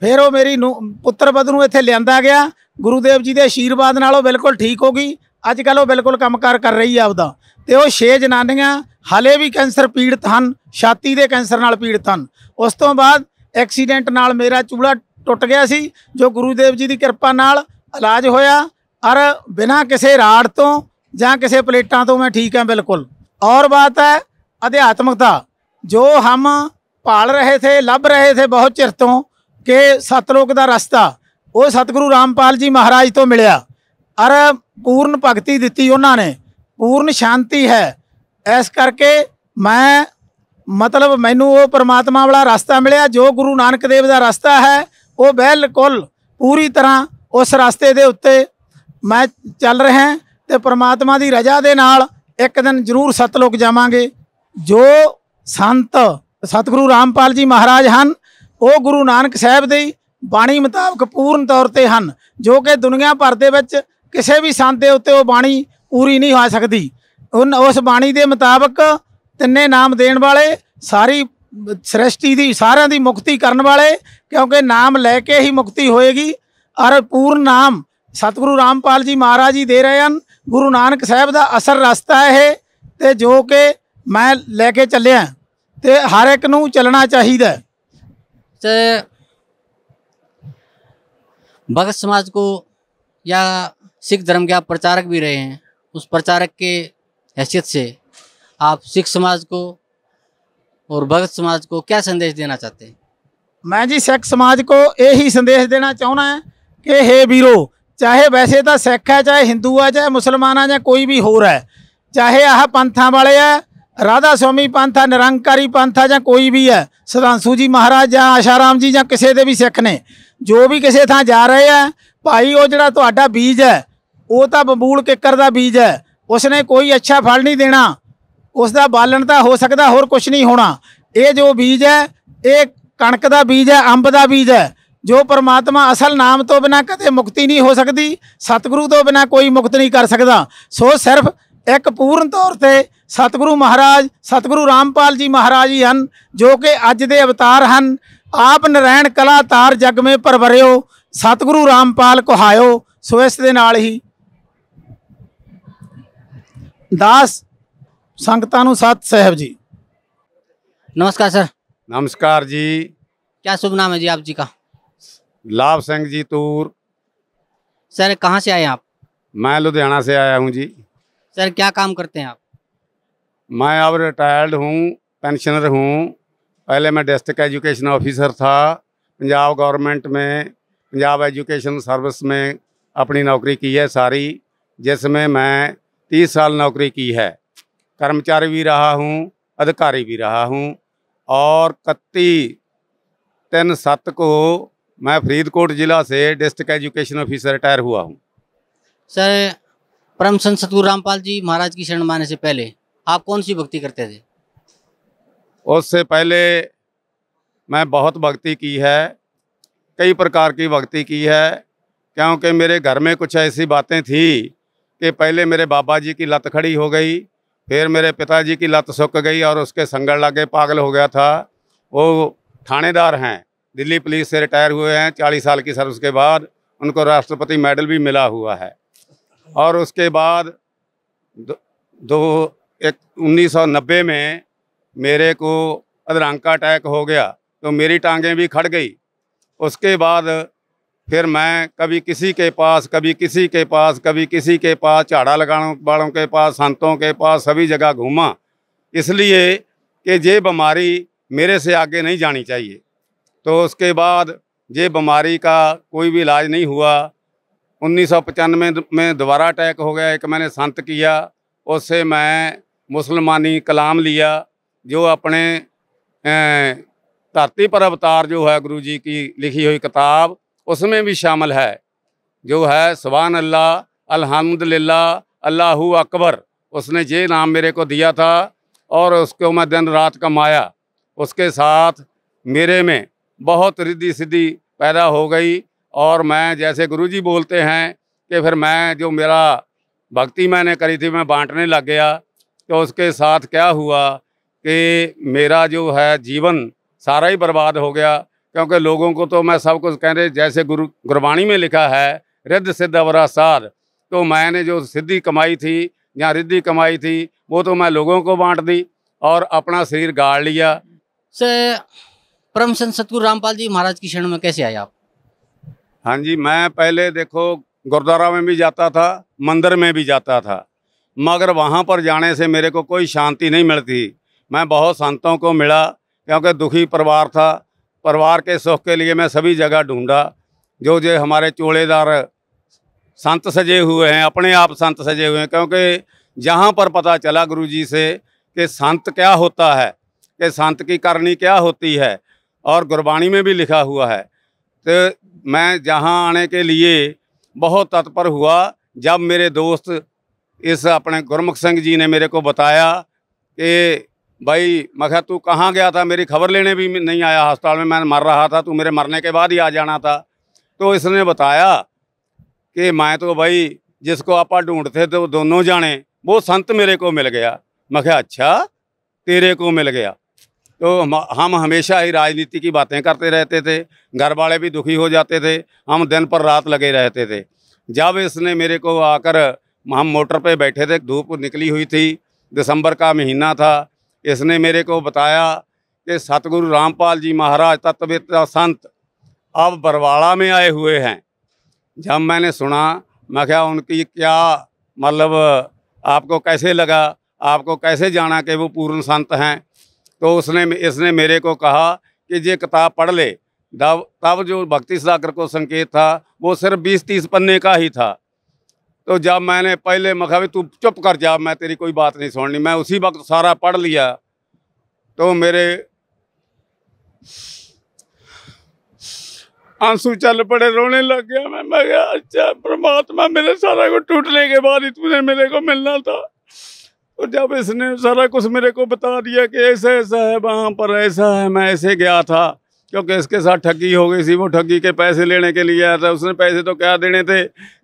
ਫਿਰ ਉਹ ਮੇਰੀ ਪੁੱਤਰ ਵਧੂ ਨੂੰ ਇੱਥੇ ਲਿਆਂਦਾ ਗਿਆ ਗੁਰੂਦੇਵ ਜੀ ਦੇ ਆਸ਼ੀਰਵਾਦ ਨਾਲ ਉਹ ਬਿਲਕੁਲ ਠੀਕ ਹੋ ਗਈ ਅੱਜ ਕੱਲ ਉਹ ਬਿਲਕੁਲ ਕੰਮਕਾਰ ਕਰ ਰਹੀ ਆ ਆਪਦਾ ਤੇ ਉਹ 6 ਜਨਾਨੀਆਂ ਹਲੇ ਵੀ ਕੈਂਸਰ ਪੀੜਤ ਹਨ ਛਾਤੀ ਦੇ ਕੈਂਸਰ ਨਾਲ ਪੀੜਤ ਹਨ ਉਸ ਤੋਂ ਬਾਅਦ ਐਕਸੀਡੈਂਟ ਨਾਲ ਮੇਰਾ ਚੂਲਾ ਟੁੱਟ ਗਿਆ ਸੀ ਜੋ ਗੁਰੂਦੇਵ ਜੀ ਦੀ ਕਿਰਪਾ ਨਾਲ ਇਲਾਜ ਹੋਇਆ और बिना ਕਿਸੇ राड तो ਜਾਂ ਕਿਸੇ प्लेटा तो मैं ठीक ਹਾਂ बिल्कुल और बात है ਅਧਿਆਤਮਕਤਾ जो हम पाल रहे थे लभ रहे थे बहुत चिर तो कि सतलोक का रास्ता वो सतगुरु रामपाल जी महाराज तो मिलया और पूर्ण भगती दी उन्होंने पूर्ण शांति है इस करके मैं मतलब मैनू वो परमात्मा वाला रास्ता मिलया जो गुरु नानक देव का रास्ता है वो बिल्कुल पूरी तरह उस रास्ते के उत्ते ਮੈਂ ਚੱਲ ਰਿਹਾ ਤੇ ਪ੍ਰਮਾਤਮਾ ਦੀ ਰਜ਼ਾ ਦੇ ਨਾਲ ਇੱਕ ਦਿਨ ਜ਼ਰੂਰ ਸਤਲੋਕ ਜਾਵਾਂਗੇ ਜੋ ਸੰਤ ਸਤਿਗੁਰੂ ਰਾਮਪਾਲ ਜੀ ਮਹਾਰਾਜ ਹਨ ਉਹ ਗੁਰੂ ਨਾਨਕ ਸਾਹਿਬ ਦੀ ਬਾਣੀ ਮੁਤਾਬਕ ਪੂਰਨ ਤੌਰ ਤੇ ਹਨ ਜੋ ਕਿ ਦੁਨੀਆ ਭਰ ਦੇ ਵਿੱਚ ਕਿਸੇ ਵੀ ਸੰਤ ਦੇ ਉੱਤੇ ਉਹ ਬਾਣੀ ਪੂਰੀ ਨਹੀਂ ਹੋ ਸਕਦੀ ਉਸ ਬਾਣੀ ਦੇ ਮੁਤਾਬਕ ਤਿੰਨੇ ਨਾਮ ਦੇਣ ਵਾਲੇ ਸਾਰੀ ਸ੍ਰਿਸ਼ਟੀ ਦੀ ਸਾਰਿਆਂ ਦੀ ਮੁਕਤੀ ਕਰਨ ਵਾਲੇ ਕਿਉਂਕਿ ਨਾਮ ਲੈ ਕੇ ਹੀ ਮੁਕਤੀ ਹੋਏਗੀ ਔਰ ਪੂਰਨ ਨਾਮ सतगुरु रामपाल जी महाराज जी दे रहे ਹਨ ਗੁਰੂ ਨਾਨਕ ਸਾਹਿਬ ਦਾ ਅਸਰ ਰਸਤਾ ਹੈ ਤੇ ਜੋ ਕਿ ਮੈਂ ਲੈ ਕੇ ਚੱਲਿਆ ਤੇ ਹਰ ਇੱਕ ਨੂੰ ਚੱਲਣਾ भगत समाज को या सिख धर्म के आप प्रचारक भी रहे हैं उस प्रचारक के हैसियत से आप सिख समाज को और भगत समाज को क्या संदेश देना चाहते हैं मैं जी सिख समाज को यही संदेश देना चाहना है कि हे वीरो ਚਾਹੇ ਵੈਸੇ ਤਾਂ ਸਿੱਖ ਹੈ ਚਾਹੇ ਹਿੰਦੂ ਆ ਚਾਹੇ ਮੁਸਲਮਾਨ ਆ ਜਾਂ ਕੋਈ ਵੀ ਹੋਰ ਹੈ ਚਾਹੇ ਆਹ ਪੰਥਾਂ ਵਾਲੇ ਆ ਰਾਧਾ ਸੁਆਮੀ ਪੰਥਾ ਨਿਰੰਕਾਰੀ ਪੰਥਾ ਜਾਂ ਕੋਈ ਵੀ ਹੈ ਸਦਾਂਸੂ ਜੀ ਮਹਾਰਾਜ ਜਾਂ ਆਸ਼ਾਰਾਮ ਜੀ ਜਾਂ ਕਿਸੇ ਦੇ ਵੀ ਸਿੱਖ ਨੇ ਜੋ ਵੀ ਕਿਸੇ ਥਾਂ ਜਾ ਰਹੇ ਆ ਭਾਈ ਉਹ ਜਿਹੜਾ ਤੁਹਾਡਾ ਬੀਜ ਹੈ ਉਹ ਤਾਂ ਬਬੂਲ ਕਿੱਕਰ ਦਾ ਬੀਜ ਹੈ ਉਸਨੇ ਕੋਈ ਅੱਛਾ ਫਲ ਨਹੀਂ ਦੇਣਾ ਉਸ ਦਾ ਬਾਲਣ ਤਾਂ ਹੋ ਸਕਦਾ ਹੋਰ ਕੁਝ ਨਹੀਂ ਹੋਣਾ ਇਹ ਜੋ ਬੀਜ ਹੈ ਇਹ ਕਣਕ ਦਾ ਬੀਜ ਹੈ ਅੰਬ ਦਾ ਬੀਜ ਹੈ ਜੋ ਪਰਮਾਤਮਾ ਅਸਲ ਨਾਮ ਤੋਂ ਬਿਨਾ ਕਦੇ ਮੁਕਤੀ ਨਹੀਂ ਹੋ ਸਕਦੀ ਸਤਿਗੁਰੂ ਤੋਂ ਬਿਨਾ ਕੋਈ ਮੁਕਤ ਨਹੀਂ ਕਰ ਸਕਦਾ ਸੋ ਸਿਰਫ ਇੱਕ ਪੂਰਨ ਤੌਰ ਤੇ ਸਤਿਗੁਰੂ ਮਹਾਰਾਜ ਸਤਿਗੁਰੂ ਰਾਮਪਾਲ ਜੀ ਮਹਾਰਾਜ ਜੀ ਹਨ ਜੋ ਕਿ ਅੱਜ ਦੇ ਅਵਤਾਰ ਹਨ ਆਪ ਨਰੈਣ ਕਲਾ ਤਾਰ ਜਗ ਮੇ ਪਰਵਰਿਓ ਸਤਿਗੁਰੂ ਰਾਮਪਾਲ ਕਹਾਇਓ ਸੋ ਇਸ ਦੇ ਨਾਲ ਹੀ ਦਾਸ ਸੰਗਤਾਂ ਨੂੰ ਸਤ ਸਹਿਬ ਜੀ नमस्कार सर नमस्कार जी क्या शुभ नाम है जी आप जी का लाभ सिंह जी तूर सर कहाँ से आए आप मैं लुधियाना से आया हूँ जी सर क्या काम करते हैं आप मैं अब रिटायर्ड हूँ पेंशनर हूँ पहले मैं डिस्ट्रिक्ट एजुकेशन ऑफिसर था पंजाब गवर्नमेंट में पंजाब एजुकेशन सर्विस में अपनी नौकरी की है सारी जिसमें मैं तीस साल नौकरी की है कर्मचारी भी रहा हूँ अधिकारी भी रहा हूँ और कत्ती तीन सत को मैं फरीदकोट ज़िला से डिस्ट्रिक्ट एजुकेशन ऑफिसर रिटायर हुआ हूँ सर परम संत सतगुरु रामपाल जी महाराज की शरण माने से पहले आप कौन सी भक्ति करते थे उससे पहले मैं बहुत भक्ति की है कई प्रकार की भक्ति की है क्योंकि मेरे घर में कुछ ऐसी बातें थी कि पहले मेरे बाबा जी की लत खड़ी हो गई फिर मेरे पिताजी की लत सुख गई और उसके संगड़ लागे पागल हो गया था वो थानेदार हैं दिल्ली पुलिस से रिटायर हुए हैं चालीस साल की सर्विस के बाद उनको राष्ट्रपति मेडल भी मिला हुआ है और उसके बाद दो, दो एक नब्बे में मेरे को अधरंग का अटैक हो गया तो मेरी टांगें भी खड़ गई उसके बाद फिर मैं कभी किसी के पास कभी किसी के पास कभी किसी के पास झाड़ा लगाने वालों के पास संतों के पास सभी जगह घूमा इसलिए कि ये बीमारी मेरे से आगे नहीं जानी चाहिए तो उसके बाद ये बीमारी का कोई भी इलाज नहीं हुआ उन्नीस में दोबारा अटैक हो गया एक मैंने संत किया उससे मैं मुसलमानी कलाम लिया जो अपने धरती पर अवतार जो है गुरु जी की लिखी हुई किताब उसमें भी शामिल है जो है सुबहान अल्लाह अलहमदिल्ला अल्लाह अकबर उसने ये नाम मेरे को दिया था और उसको मैं दिन रात कमाया उसके साथ मेरे में बहुत रिद्धि सिद्धि पैदा हो गई और मैं जैसे गुरुजी बोलते हैं कि फिर मैं जो मेरा भक्ति मैंने करी थी मैं बांटने लग गया तो उसके साथ क्या हुआ कि मेरा जो है जीवन सारा ही बर्बाद हो गया क्योंकि लोगों को तो मैं सब कुछ कह रहे जैसे गुरु गुरबाणी में लिखा है रिद्ध सिद्ध अवरा तो मैंने जो सिद्धि कमाई थी या रिद्धि कमाई थी वो तो मैं लोगों को बांट दी और अपना शरीर गाड़ लिया से परम संत सतगुरु रामपाल जी महाराज की शरण में कैसे आए आप हाँ जी मैं पहले देखो गुरुद्वारा में भी जाता था मंदिर में भी जाता था मगर वहाँ पर जाने से मेरे को कोई शांति नहीं मिलती मैं बहुत संतों को मिला क्योंकि दुखी परिवार था परिवार के सुख के लिए मैं सभी जगह ढूंढा जो जो हमारे चोड़ेदार संत सजे हुए हैं अपने आप संत सजे हुए हैं क्योंकि जहाँ पर पता चला गुरु जी से कि संत क्या होता है कि संत की करनी क्या होती है और गुरबाणी में भी लिखा हुआ है तो मैं जहाँ आने के लिए बहुत तत्पर हुआ जब मेरे दोस्त इस अपने गुरमुख सिंह जी ने मेरे को बताया कि भाई मैं तू कहाँ गया था मेरी खबर लेने भी नहीं आया हस्पताल में मैं मर रहा था तू मेरे मरने के बाद ही आ जाना था तो इसने बताया कि मैं तो भाई जिसको आप ढूंढते तो दोनों जाने वो संत मेरे को मिल गया मैं अच्छा तेरे को मिल गया तो हम हमेशा ही राजनीति की बातें करते रहते थे घर वाले भी दुखी हो जाते थे हम दिन पर रात लगे रहते थे जब इसने मेरे को आकर हम मोटर पे बैठे थे धूप निकली हुई थी दिसंबर का महीना था इसने मेरे को बताया कि सतगुरु रामपाल जी महाराज तत्व संत अब बरवाड़ा में आए हुए हैं जब मैंने सुना मैं क्या उनकी क्या मतलब आपको कैसे लगा आपको कैसे जाना कि वो पूर्ण संत हैं तो उसने इसने मेरे को कहा कि ये किताब पढ़ ले तब तब जो भक्ति सागर को संकेत था वो सिर्फ बीस तीस पन्ने का ही था तो जब मैंने पहले मखा तू चुप कर जा मैं तेरी कोई बात नहीं सुननी मैं उसी वक्त सारा पढ़ लिया तो मेरे आंसू चल पड़े रोने लग गया मैं मैं अच्छा परमात्मा मेरे सारा को टूटने के बाद ही तुझे मेरे को मिलना था और जब इसने सारा कुछ मेरे को बता दिया कि ऐसा ऐसा है वहाँ पर ऐसा है मैं ऐसे गया था क्योंकि इसके साथ ठगी हो गई थी वो ठगी के पैसे लेने के लिए आया था उसने पैसे तो क्या देने थे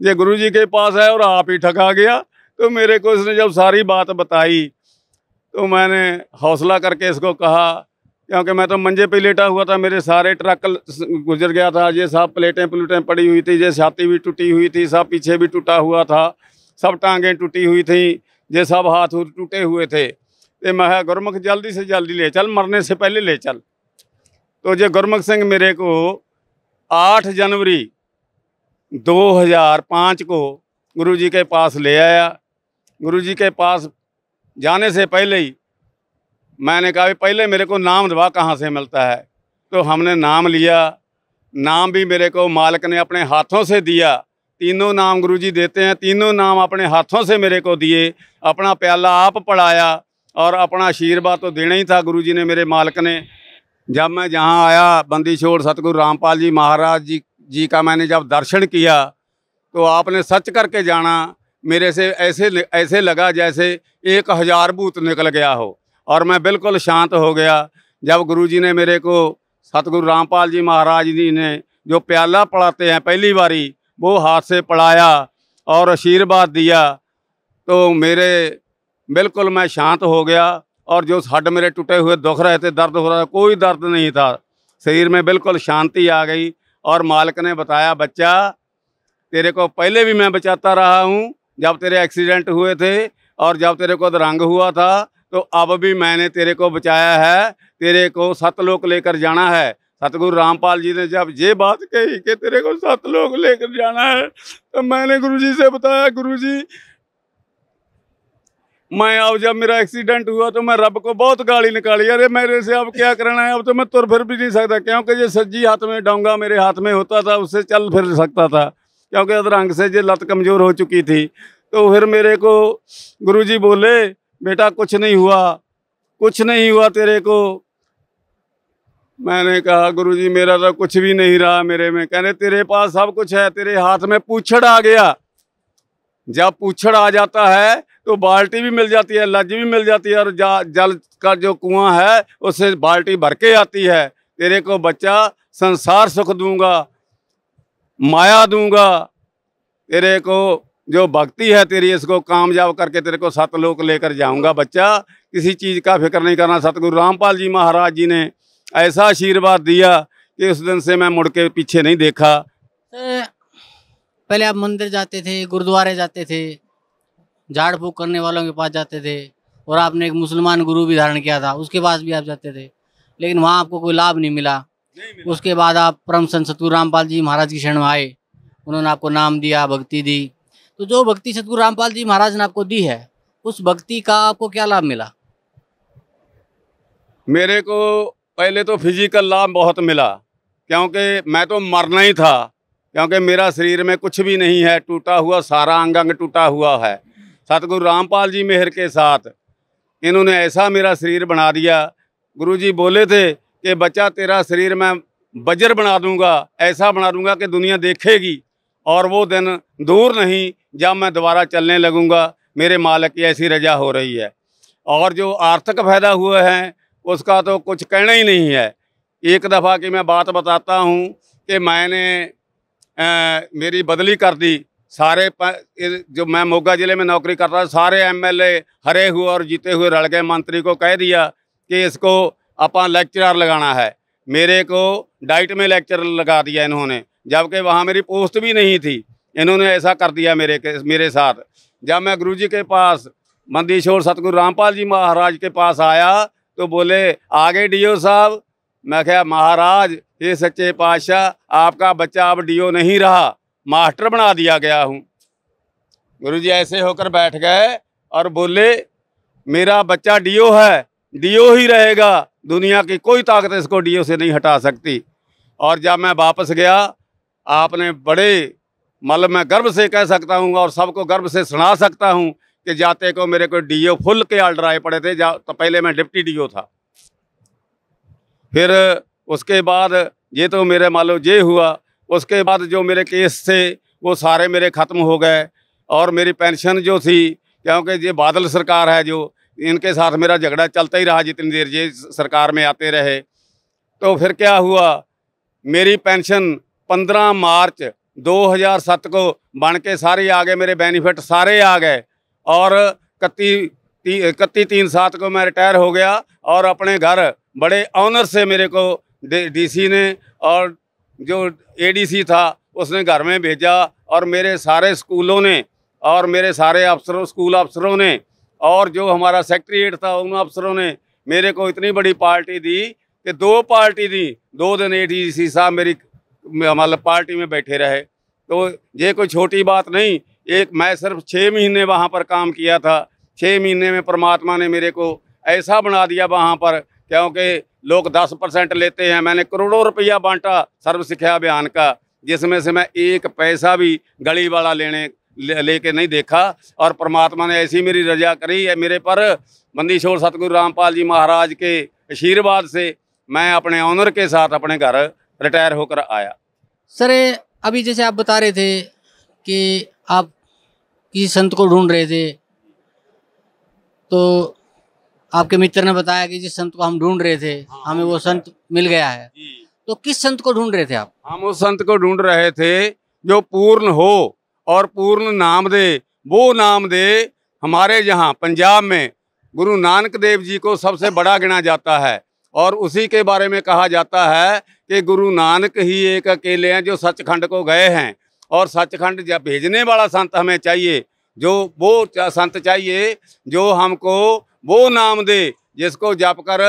ये गुरु जी के पास है और आप ही ठगा गया तो मेरे को इसने जब सारी बात बताई तो मैंने हौसला करके इसको कहा क्योंकि मैं तो मंजे पे लेटा हुआ था मेरे सारे ट्रक गुजर गया था ये सब प्लेटें प्लेटें पड़ी हुई थी ये छाती भी टूटी हुई थी सब पीछे भी टूटा हुआ था सब टांगें टूटी हुई थी ये सब हाथ टूटे हुए थे तो मैं गुरमुख जल्दी से जल्दी ले चल मरने से पहले ले चल तो जे गुरमुख सिंह मेरे को 8 जनवरी 2005 को गुरुजी के पास ले आया गुरुजी के पास जाने से पहले ही मैंने कहा भी पहले मेरे को नाम दवा कहाँ से मिलता है तो हमने नाम लिया नाम भी मेरे को मालिक ने अपने हाथों से दिया तीनों नाम गुरु जी देते हैं तीनों नाम अपने हाथों से मेरे को दिए अपना प्याला आप पढ़ाया और अपना आशीर्वाद तो देना ही था गुरु जी ने मेरे मालिक ने जब मैं जहाँ आया बंदी छोड़ सतगुरु रामपाल जी महाराज जी जी का मैंने जब दर्शन किया तो आपने सच करके जाना मेरे से ऐसे ऐसे लगा जैसे एक हज़ार भूत निकल गया हो और मैं बिल्कुल शांत हो गया जब गुरुजी ने मेरे को सतगुरु रामपाल जी महाराज जी ने जो प्याला पढ़ाते हैं पहली बारी वो हाथ से पढ़ाया और आशीर्वाद दिया तो मेरे बिल्कुल मैं शांत हो गया और जो हड मेरे टूटे हुए दुख रहे थे दर्द हो रहा था कोई दर्द नहीं था शरीर में बिल्कुल शांति आ गई और मालिक ने बताया बच्चा तेरे को पहले भी मैं बचाता रहा हूँ जब तेरे एक्सीडेंट हुए थे और जब तेरे को रंग हुआ था तो अब भी मैंने तेरे को बचाया है तेरे को सतलोक लेकर जाना है सतगुरु रामपाल जी ने जब ये बात कही कि तेरे को सात लोग लेकर जाना है तो मैंने गुरुजी से बताया गुरुजी मैं अब जब मेरा एक्सीडेंट हुआ तो मैं रब को बहुत गाली निकाली अरे मेरे से अब क्या करना है अब तो मैं तुर फिर भी नहीं सकता क्योंकि ये सज्जी हाथ में डोंगा मेरे हाथ में होता था उससे चल फिर सकता था क्योंकि अदरंग से ये लत कमज़ोर हो चुकी थी तो फिर मेरे को गुरुजी बोले बेटा कुछ नहीं हुआ कुछ नहीं हुआ तेरे को मैंने कहा गुरुजी मेरा तो कुछ भी नहीं रहा मेरे में कहने तेरे पास सब कुछ है तेरे हाथ में पूछड़ आ गया जब पूछड़ आ जाता है तो बाल्टी भी मिल जाती है लज भी मिल जाती है और जा, जल का जो कुआं है उससे बाल्टी भर के आती है तेरे को बच्चा संसार सुख दूंगा माया दूंगा तेरे को जो भक्ति है तेरी इसको कामयाब करके तेरे को सतलोक लेकर जाऊंगा बच्चा किसी चीज़ का फिक्र नहीं करना सतगुरु रामपाल जी महाराज जी ने ऐसा आशीर्वाद दिया कि उस दिन से मैं मुड़ के पीछे नहीं देखा पहले आप मंदिर जाते थे गुरुद्वारे जाते थे झाड़ फूक करने वालों के पास जाते थे और आपने एक मुसलमान गुरु भी धारण किया था उसके पास भी आप जाते थे लेकिन वहाँ आपको कोई लाभ नहीं मिला उसके बाद आप परम संत सतगुरु रामपाल जी महाराज की शरण में आए उन्होंने आपको नाम दिया भक्ति दी तो जो भक्ति सतगुरु रामपाल जी महाराज ने आपको दी है उस भक्ति का आपको क्या लाभ मिला मेरे को पहले तो फिजिकल लाभ बहुत मिला क्योंकि मैं तो मरना ही था क्योंकि मेरा शरीर में कुछ भी नहीं है टूटा हुआ सारा अंग अंग टूटा हुआ है सतगुरु रामपाल जी मेहर के साथ इन्होंने ऐसा मेरा शरीर बना दिया गुरु जी बोले थे कि बच्चा तेरा शरीर मैं बजर बना दूंगा ऐसा बना दूंगा कि दुनिया देखेगी और वो दिन दूर नहीं जब मैं दोबारा चलने लगूंगा मेरे मालक की ऐसी रजा हो रही है और जो आर्थिक फ़ायदा हुए हैं उसका तो कुछ कहना ही नहीं है एक दफ़ा की मैं बात बताता हूँ कि मैंने आ, मेरी बदली कर दी सारे जो मैं मोगा ज़िले में नौकरी कर रहा सारे एमएलए हरे हुए और जीते हुए रल गए मंत्री को कह दिया कि इसको अपना लेक्चरर लगाना है मेरे को डाइट में लेक्चर लगा दिया इन्होंने जबकि वहाँ मेरी पोस्ट भी नहीं थी इन्होंने ऐसा कर दिया मेरे के मेरे साथ जब मैं गुरुजी के पास मंदी सतगुरु रामपाल जी महाराज के पास आया तो बोले आगे डीओ साहब मैं क्या महाराज ये सच्चे पातशाह आपका बच्चा अब डीओ नहीं रहा मास्टर बना दिया गया हूँ गुरु जी ऐसे होकर बैठ गए और बोले मेरा बच्चा डीओ है डीओ ही रहेगा दुनिया की कोई ताकत इसको डीओ से नहीं हटा सकती और जब मैं वापस गया आपने बड़े मतलब मैं गर्व से कह सकता हूँ और सबको गर्व से सुना सकता हूँ कि जाते को मेरे को डीओ फुल के आर्डर आए पड़े थे जा तो पहले मैं डिप्टी डीओ था फिर उसके बाद ये तो मेरे मान लो ये हुआ उसके बाद जो मेरे केस थे वो सारे मेरे ख़त्म हो गए और मेरी पेंशन जो थी क्योंकि ये बादल सरकार है जो इनके साथ मेरा झगड़ा चलता ही रहा जितनी देर ये सरकार में आते रहे तो फिर क्या हुआ मेरी पेंशन 15 मार्च 2007 को बन के सारे आ गए मेरे बेनिफिट सारे आ गए और ती, कत्ती तीन सात को मैं रिटायर हो गया और अपने घर बड़े ऑनर से मेरे को डीसी ने और जो एडीसी था उसने घर में भेजा और मेरे सारे स्कूलों ने और मेरे सारे अफसरों स्कूल अफसरों ने और जो हमारा सेक्रट्रिएट था उन अफसरों ने मेरे को इतनी बड़ी पार्टी दी कि दो पार्टी दी दो दिन ए डी साहब मेरी मतलब पार्टी में बैठे रहे तो ये कोई छोटी बात नहीं एक मैं सिर्फ छः महीने वहाँ पर काम किया था छः महीने में परमात्मा ने मेरे को ऐसा बना दिया वहाँ पर क्योंकि लोग दस परसेंट लेते हैं मैंने करोड़ों रुपया बांटा सर्व शिक्षा अभियान का जिसमें से मैं एक पैसा भी गली वाला लेने लेके ले नहीं देखा और परमात्मा ने ऐसी मेरी रजा करी है मेरे पर बंदी छोड़ सतगुरु रामपाल जी महाराज के आशीर्वाद से मैं अपने ऑनर के साथ अपने घर रिटायर होकर आया सर अभी जैसे आप बता रहे थे कि आप किसी संत को ढूंढ रहे थे तो आपके मित्र ने बताया कि जिस संत को हम ढूंढ रहे थे हाँ, हमें वो संत मिल गया है तो किस संत को ढूंढ रहे थे आप हम उस संत को ढूंढ रहे थे जो पूर्ण हो और पूर्ण नाम दे वो नाम दे हमारे यहाँ पंजाब में गुरु नानक देव जी को सबसे बड़ा गिना जाता है और उसी के बारे में कहा जाता है कि गुरु नानक ही एक अकेले हैं जो सचखंड को गए हैं और सचखंड जब भेजने वाला संत हमें चाहिए जो वो संत चाहिए जो हमको वो नाम दे जिसको जप कर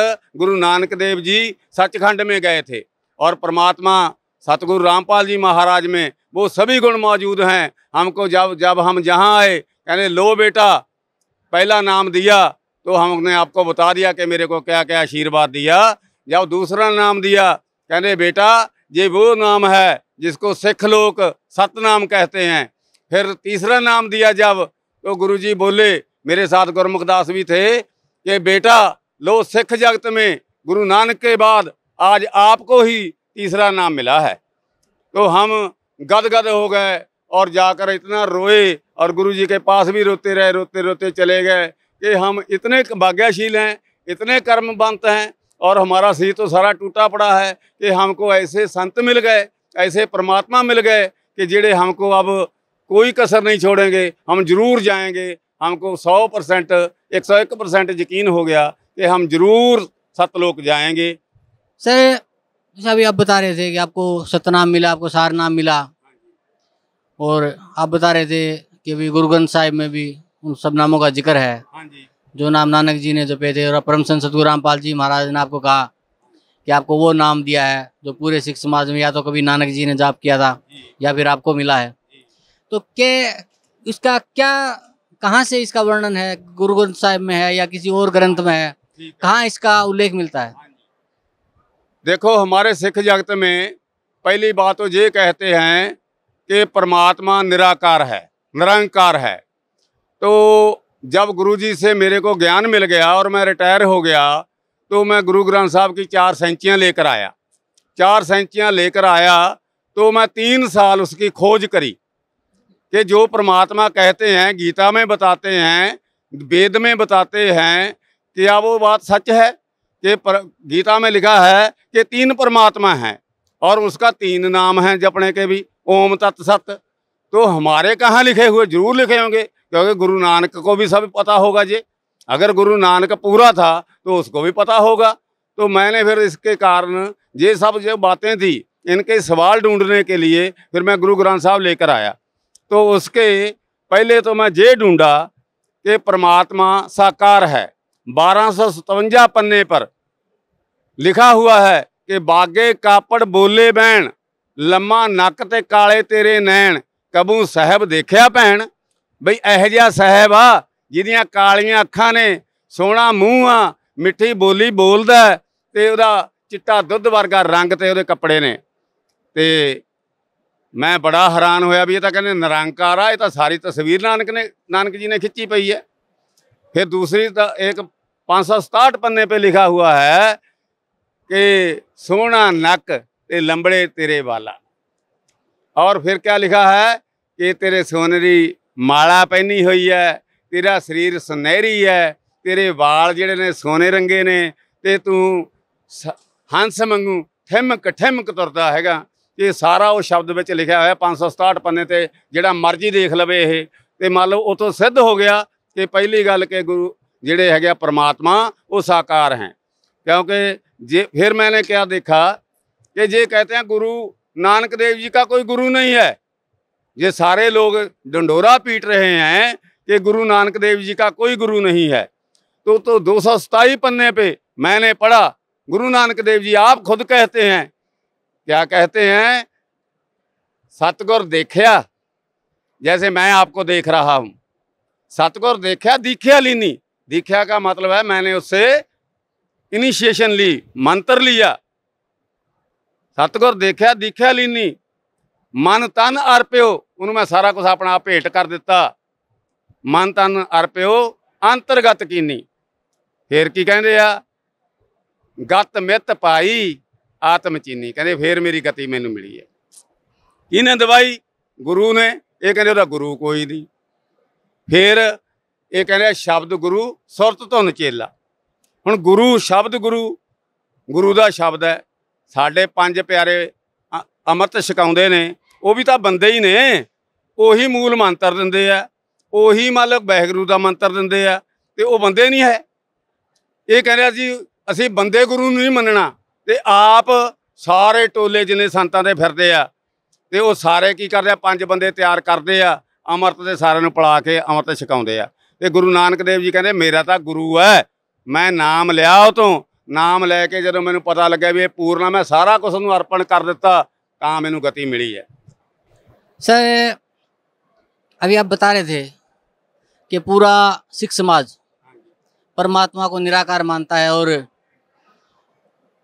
गुरु नानक देव जी सचखंड में गए थे और परमात्मा सतगुरु रामपाल जी महाराज में वो सभी गुण मौजूद हैं हमको जब जब हम जहाँ आए कहने लो बेटा पहला नाम दिया तो हमने आपको बता दिया कि मेरे को क्या क्या आशीर्वाद दिया जब दूसरा नाम दिया कहने बेटा ये वो नाम है जिसको सिख लोग सतनाम कहते हैं फिर तीसरा नाम दिया जब तो गुरुजी बोले मेरे साथ गुरमुखदास भी थे कि बेटा लो सिख जगत में गुरु नानक के बाद आज आपको ही तीसरा नाम मिला है तो हम गदगद हो गए और जाकर इतना रोए और गुरु जी के पास भी रोते रहे रोते रोते चले गए कि हम इतने भाग्यशील हैं इतने कर्मवंत हैं और हमारा सी तो सारा टूटा पड़ा है कि हमको ऐसे संत मिल गए ऐसे परमात्मा मिल गए कि जेड़े हमको अब कोई कसर नहीं छोड़ेंगे हम जरूर जाएंगे हमको सौ परसेंट एक सौ एक परसेंट यकीन हो गया कि हम जरूर सतलोक जाएंगे सर जैसे अभी आप बता रहे थे कि आपको सतनाम मिला आपको सारनाम मिला और आप बता रहे थे कि अभी गुरु ग्रंथ साहिब में भी उन सब नामों का जिक्र है हाँ जी जो नाम नानक जी ने जपे थे और परम संत सतगुरु रामपाल जी महाराज ने आपको कहा कि आपको वो नाम दिया है जो पूरे सिख समाज में या तो कभी नानक जी ने जाप किया था या फिर आपको मिला है तो के इसका क्या कहाँ से इसका वर्णन है गुरु ग्रंथ साहिब में है या किसी और ग्रंथ में है कहाँ इसका उल्लेख मिलता है हाँ देखो हमारे सिख जगत में पहली बात तो ये कहते हैं कि परमात्मा निराकार है निरंकार है तो जब गुरुजी से मेरे को ज्ञान मिल गया और मैं रिटायर हो गया तो मैं गुरु ग्रंथ साहब की चार सेंचियाँ लेकर आया चार सेंचियाँ लेकर आया तो मैं तीन साल उसकी खोज करी कि जो परमात्मा कहते हैं गीता में बताते हैं वेद में बताते हैं क्या वो बात सच है कि पर, गीता में लिखा है कि तीन परमात्मा हैं और उसका तीन नाम है जपने के भी ओम तत्सत तो हमारे कहाँ लिखे हुए जरूर लिखे होंगे क्योंकि गुरु नानक को भी सब पता होगा जी अगर गुरु नानक पूरा था तो उसको भी पता होगा तो मैंने फिर इसके कारण ये सब जो बातें थी इनके सवाल ढूंढने के लिए फिर मैं गुरु ग्रंथ साहब लेकर आया तो उसके पहले तो मैं ये ढूंढा कि परमात्मा साकार है बारह पन्ने पर लिखा हुआ है कि बागे कापड़ बोले बैन लम्मा नक ते काले तेरे नैन कबू साहब ਦੇਖਿਆ भैन ਬਈ एह जहा साहब आ ਜਿਹਦੀਆਂ ਕਾਲੀਆਂ ਅੱਖਾਂ ਨੇ ਸੋਹਣਾ ਮੂੰਹ ਆ ਮਿੱਠੀ ਬੋਲੀ ਬੋਲਦਾ ਤੇ ਉਹਦਾ ਚਿੱਟਾ ਦੁੱਧ ਵਰਗਾ ਰੰਗ ਤੇ ਉਹਦੇ ਕੱਪੜੇ ਨੇ ਤੇ ਮੈਂ ਬੜਾ ਹੈਰਾਨ ਹੋਇਆ ਵੀ ਇਹ ਤਾਂ ਕਹਿੰਦੇ ਨਿਰੰਕਾਰ ਆ ਇਹ ਤਾਂ ਸਾਰੀ ਤਸਵੀਰ ਨਾਨਕ ਨੇ ਨਾਨਕ ਜੀ ਨੇ ਖਿੱਚੀ ਪਈ ਹੈ ਫਿਰ ਦੂਸਰੀ ਤਾਂ ਇੱਕ 567 ਪੰਨੇ 'ਤੇ ਲਿਖਾ ਹੋਇਆ ਹੈ ਕਿ ਸੋਹਣਾ ਨੱਕ ਤੇ ਲੰਬੜੇ ਤੇਰੇ ਵਾਲਾ ਔਰ ਫਿਰ ਕਿਆ ਲਿਖਾ ਹੈ ਕਿ ਤੇਰੇ ਸੋਨੇ ਦੀ ਮਾਲਾ ਪਹਿਨੀ ਹੋਈ ਹੈ ਤੇਰਾ ਸਰੀਰ ਸੁਨਹਿਰੀ ਹੈ ਤੇਰੇ ਵਾਲ ਜਿਹੜੇ ਨੇ ਸੋਨੇ ਰੰਗੇ ਨੇ ਤੇ ਤੂੰ ਹੰਸ ਵਾਂਗੂ ਠਮਕ ਠਮਕ ਤੁਰਦਾ ਹੈਗਾ ਇਹ ਸਾਰਾ ਉਹ ਸ਼ਬਦ ਵਿੱਚ ਲਿਖਿਆ ਹੋਇਆ 567 ਪੰਨੇ ਤੇ ਜਿਹੜਾ ਮਰਜ਼ੀ ਦੇਖ ਲਵੇ ਇਹ ਤੇ ਮੰਨ ਲਓ ਉਤੋਂ ਸਿੱਧ ਹੋ ਗਿਆ ਕਿ ਪਹਿਲੀ ਗੱਲ ਕਿ ਗੁਰੂ ਜਿਹੜੇ ਹੈਗੇ ਪਰਮਾਤਮਾ ਉਹ ਸਾਕਾਰ ਹੈ ਕਿਉਂਕਿ ਜੇ ਫਿਰ ਮੈਂ ਕਿਹਾ ਦੇਖਾ ਕਿ ਜੇ ਕਹਤੇ ਆ ਗੁਰੂ ਨਾਨਕ ਦੇਵ ਜੀ ਦਾ ਕੋਈ ਗੁਰੂ ਨਹੀਂ ਹੈ ਜੇ ਸਾਰੇ ਲੋਕ ਡੰਡੋਰਾ ਪੀਟ ਰਹੇ हैं कि गुरु नानक देव जी का कोई गुरु नहीं है तो तो दो पन्ने पे मैंने पढ़ा गुरु नानक देव जी आप खुद कहते हैं क्या कहते हैं सतगुर देखया जैसे मैं आपको देख रहा हूं सतगुर देखा दीख्या लीनी दीख्या का मतलब है मैंने उससे इनिशिएशन ली मंत्र लिया सतगुर देखा दीख्या लीनी मन तन अर्प्यो उन्होंने मैं सारा कुछ अपना भेंट कर दिता ਮਨ ਤਨ ਅਰਪਿਓ ਅੰਤਰਗਤ ਕੀਨੀ ਫੇਰ ਕੀ ਕਹਿੰਦੇ ਆ ਗਤ ਮਿਤ ਪਾਈ ਆਤਮ ਚੀਨੀ ਕਹਿੰਦੇ ਫੇਰ ਮੇਰੀ ਗਤੀ ਮੈਨੂੰ ਮਿਲੀ ਹੈ ਕਿਹਨੇ ਦਵਾਈ ਗੁਰੂ ਨੇ ਇਹ ਕਹਿੰਦੇ ਉਹਦਾ ਗੁਰੂ ਕੋਈ ਨਹੀਂ ਫੇਰ ਇਹ ਕਹਿੰਦੇ ਸ਼ਬਦ ਗੁਰੂ ਸੁਰਤ ਧੁਨ ਚੇਲਾ ਹੁਣ ਗੁਰੂ ਸ਼ਬਦ ਗੁਰੂ ਗੁਰੂ ਦਾ ਸ਼ਬਦ ਹੈ ਸਾਡੇ ਪੰਜ ਪਿਆਰੇ ਅਮਰਤ ਸਿਖਾਉਂਦੇ ਨੇ ਉਹ ਵੀ ਤਾਂ ਬੰਦੇ ਹੀ ਨੇ ਉਹੀ ਮੂਲ ਮੰਤਰ ਦਿੰਦੇ ਆ ਉਹੀ ਮਤਲਬ ਬਹਿਗੁਰੂ ਦਾ ਮੰਤਰ ਦਿੰਦੇ ਆ ਤੇ ਉਹ ਬੰਦੇ ਨਹੀਂ ਹੈ ਇਹ ਕਹਿ ਰਿਹਾ ਜੀ ਅਸੀਂ ਬੰਦੇ ਗੁਰੂ ਨੂੰ ਨਹੀਂ ਮੰਨਣਾ ਤੇ ਆਪ ਸਾਰੇ ਟੋਲੇ ਜਿਨੇ ਸੰਤਾਂ ਦੇ ਫਿਰਦੇ ਆ ਤੇ ਉਹ ਸਾਰੇ ਕੀ ਕਰਦੇ ਆ ਪੰਜ ਬੰਦੇ ਤਿਆਰ ਕਰਦੇ ਆ ਅਮਰਤ ਦੇ ਸਾਰਿਆਂ ਨੂੰ ਪਲਾ ਕੇ ਅਮਰਤ ਛਕਾਉਂਦੇ ਆ ਤੇ ਗੁਰੂ ਨਾਨਕ ਦੇਵ ਜੀ ਕਹਿੰਦੇ ਮੇਰਾ ਤਾਂ ਗੁਰੂ ਹੈ ਮੈਂ ਨਾਮ ਲਿਆ ਉਹ ਤੋਂ ਨਾਮ ਲੈ ਕੇ ਜਦੋਂ ਮੈਨੂੰ ਪਤਾ ਲੱਗਿਆ ਵੀ ਇਹ ਪੂਰਨਾ ਮੈਂ ਸਾਰਾ ਕੁਝ ਨੂੰ ਅਰਪਣ ਕਰ ਦਿੱਤਾ ਤਾਂ ਮੈਨੂੰ ਗਤੀ ਮਿਲੀ ਹੈ ਸਰ ਅਭੀ ਆਪ ਬਤਾ ਰਹੇ ਥੇ कि पूरा सिख समाज परमात्मा को निराकार मानता है और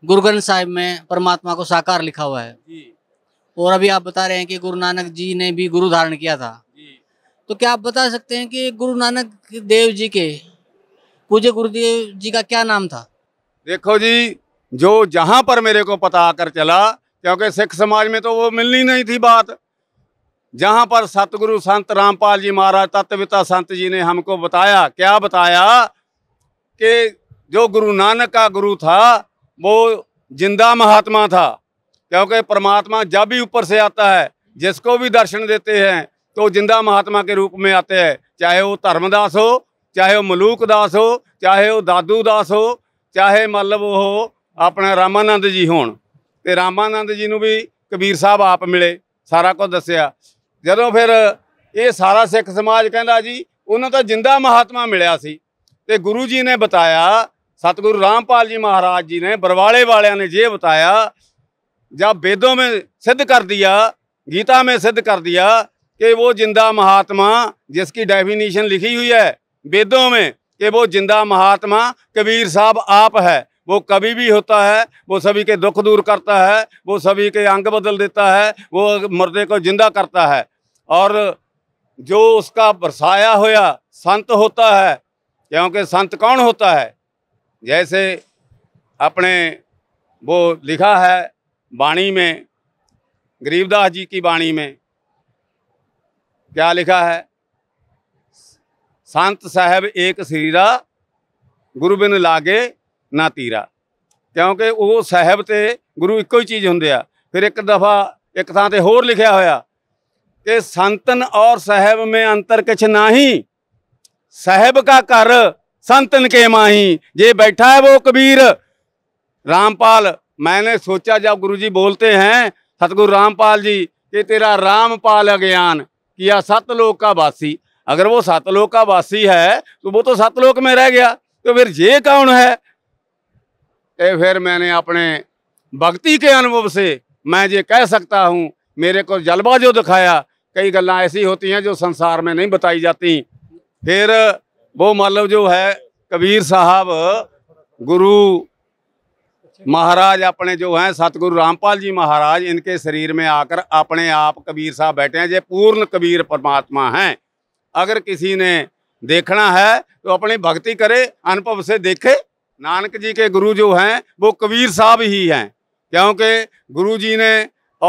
गुरु ग्रंथ साहिब में परमात्मा को साकार लिखा हुआ है और अभी आप बता रहे हैं कि गुरु नानक जी ने भी गुरु धारण किया था तो क्या आप बता सकते हैं कि गुरु नानक देव जी के पूज्य गुरुदेव जी का क्या नाम था देखो जी जो जहां पर मेरे को पता आकर चला क्योंकि सिख समाज में तो वो मिलनी नहीं थी बात जहाँ पर सतगुरु संत रामपाल जी महाराज तत्वता संत जी ने हमको बताया क्या बताया कि जो गुरु नानक का गुरु था वो जिंदा महात्मा था क्योंकि परमात्मा जब भी ऊपर से आता है जिसको भी दर्शन देते हैं तो जिंदा महात्मा के रूप में आते हैं चाहे वो धर्मदास हो चाहे वो मलूक दास हो चाहे वो दादू दास हो चाहे मतलब ਉਹ अपने रामानंद जी हो रामानंद जी ने भी कबीर साहब आप मिले सारा कुछ ਕੁਝ जो फिर ये सारा सिख समाज कहता जी उन्होंने तो जिंदा महात्मा मिलया ਸੀ ਤੇ ਗੁਰੂ ਜੀ ਨੇ ਬਤਾਇਆ ਸਤਿਗੁਰੂ ਰਾਮਪਾਲ जी ਮਹਾਰਾਜ ਜੀ ਨੇ ਬਰਵਾਲੇ ਵਾਲਿਆਂ ਨੇ ਜੇ ਬਤਾਇਆ ਜਾਂ ਵੇਦੋਂ ਮੇਂ ਸਿੱਧ ਕਰ गीता में सिद्ध कर दिया कि वो जिंदा महात्मा जिसकी डेफिनेशन लिखी हुई है वेदों में कि वो जिंदा महात्मा कबीर साहब आप है वो कभी भी होता है वो सभी के दुख दूर करता है वो सभी के अंग बदल देता है वो मुर्दे को जिंदा करता है और जो उसका बरसाया होया संत होता है क्योंकि संत कौन होता है जैसे अपने वो लिखा है बाणी में गरीबदास जी की बाणी में क्या लिखा है संत साहब एक सरीरा ਗੁਰੂ ਬਿਨ ਲਾਗੇ ਨਾ ਤੀਰਾ ਕਿਉਂਕਿ ਉਹ ਸਾਹਿਬ ਤੇ ਗੁਰੂ ਇੱਕੋ ਹੀ ਚੀਜ਼ ਹੁੰਦੇ ਆ ਫਿਰ ਇੱਕ ਦਫਾ ਇੱਕ ਥਾਂ ਤੇ कि संतन और साहेब में अंतर कछ नाही साहेब का कर संतन के माही जे बैठा है वो कबीर रामपाल मैंने सोचा जब गुरुजी बोलते हैं सतगुरु रामपाल जी कि तेरा रामपाल अज्ञान किया सतलोक का वासी अगर वो सतलोक का वासी है तो वो तो सतलोक में रह गया तो फिर ये कौन है तो फिर मैंने अपने भक्ति के अनुभव से मैं ये कह सकता हूँ मेरे को जलवा जो दिखाया कई गल् ऐसी होती हैं जो संसार में नहीं बताई जाती फिर वो मतलब जो है कबीर साहब गुरु महाराज अपने जो हैं सतगुरु रामपाल जी महाराज इनके शरीर में आकर अपने आप कबीर साहब बैठे हैं ये पूर्ण कबीर परमात्मा हैं अगर किसी ने देखना है तो अपनी भक्ति करे अनुभव से देखे नानक जी के गुरु जो हैं वो कबीर साहब ही हैं क्योंकि गुरु जी ने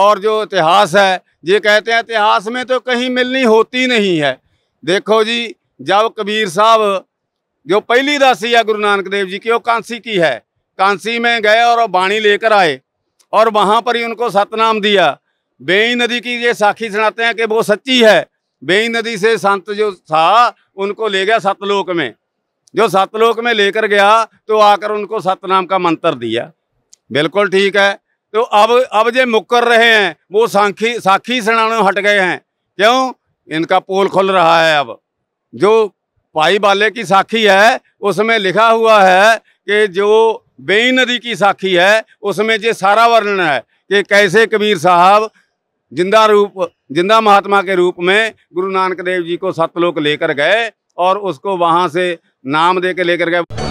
और जो इतिहास है ये कहते हैं इतिहास में तो कहीं मिलनी होती नहीं है देखो जी जब कबीर साहब जो पहली दासी है गुरु नानक देव जी की वो कांसी की है कांसी में गए और बाणी लेकर आए और वहाँ पर ही उनको सतनाम दिया बेई नदी की ये साखी सुनाते हैं कि वो सच्ची है बेई नदी से संत जो था उनको ले गया सतलोक में जो सतलोक में लेकर गया तो आकर उनको सतनाम का मंत्र दिया बिल्कुल ठीक है तो अब अब जो मुकर रहे हैं वो साखी साखी सुनाने हट गए हैं क्यों इनका पोल खुल रहा है अब जो पाई वाले की साखी है उसमें लिखा हुआ है कि जो बेई नदी की साखी है उसमें ये सारा वर्णन है कि कैसे कबीर साहब जिंदा रूप जिंदा महात्मा के रूप में गुरु नानक देव जी को सतलोक लेकर गए और उसको वहाँ से नाम दे के लेकर गए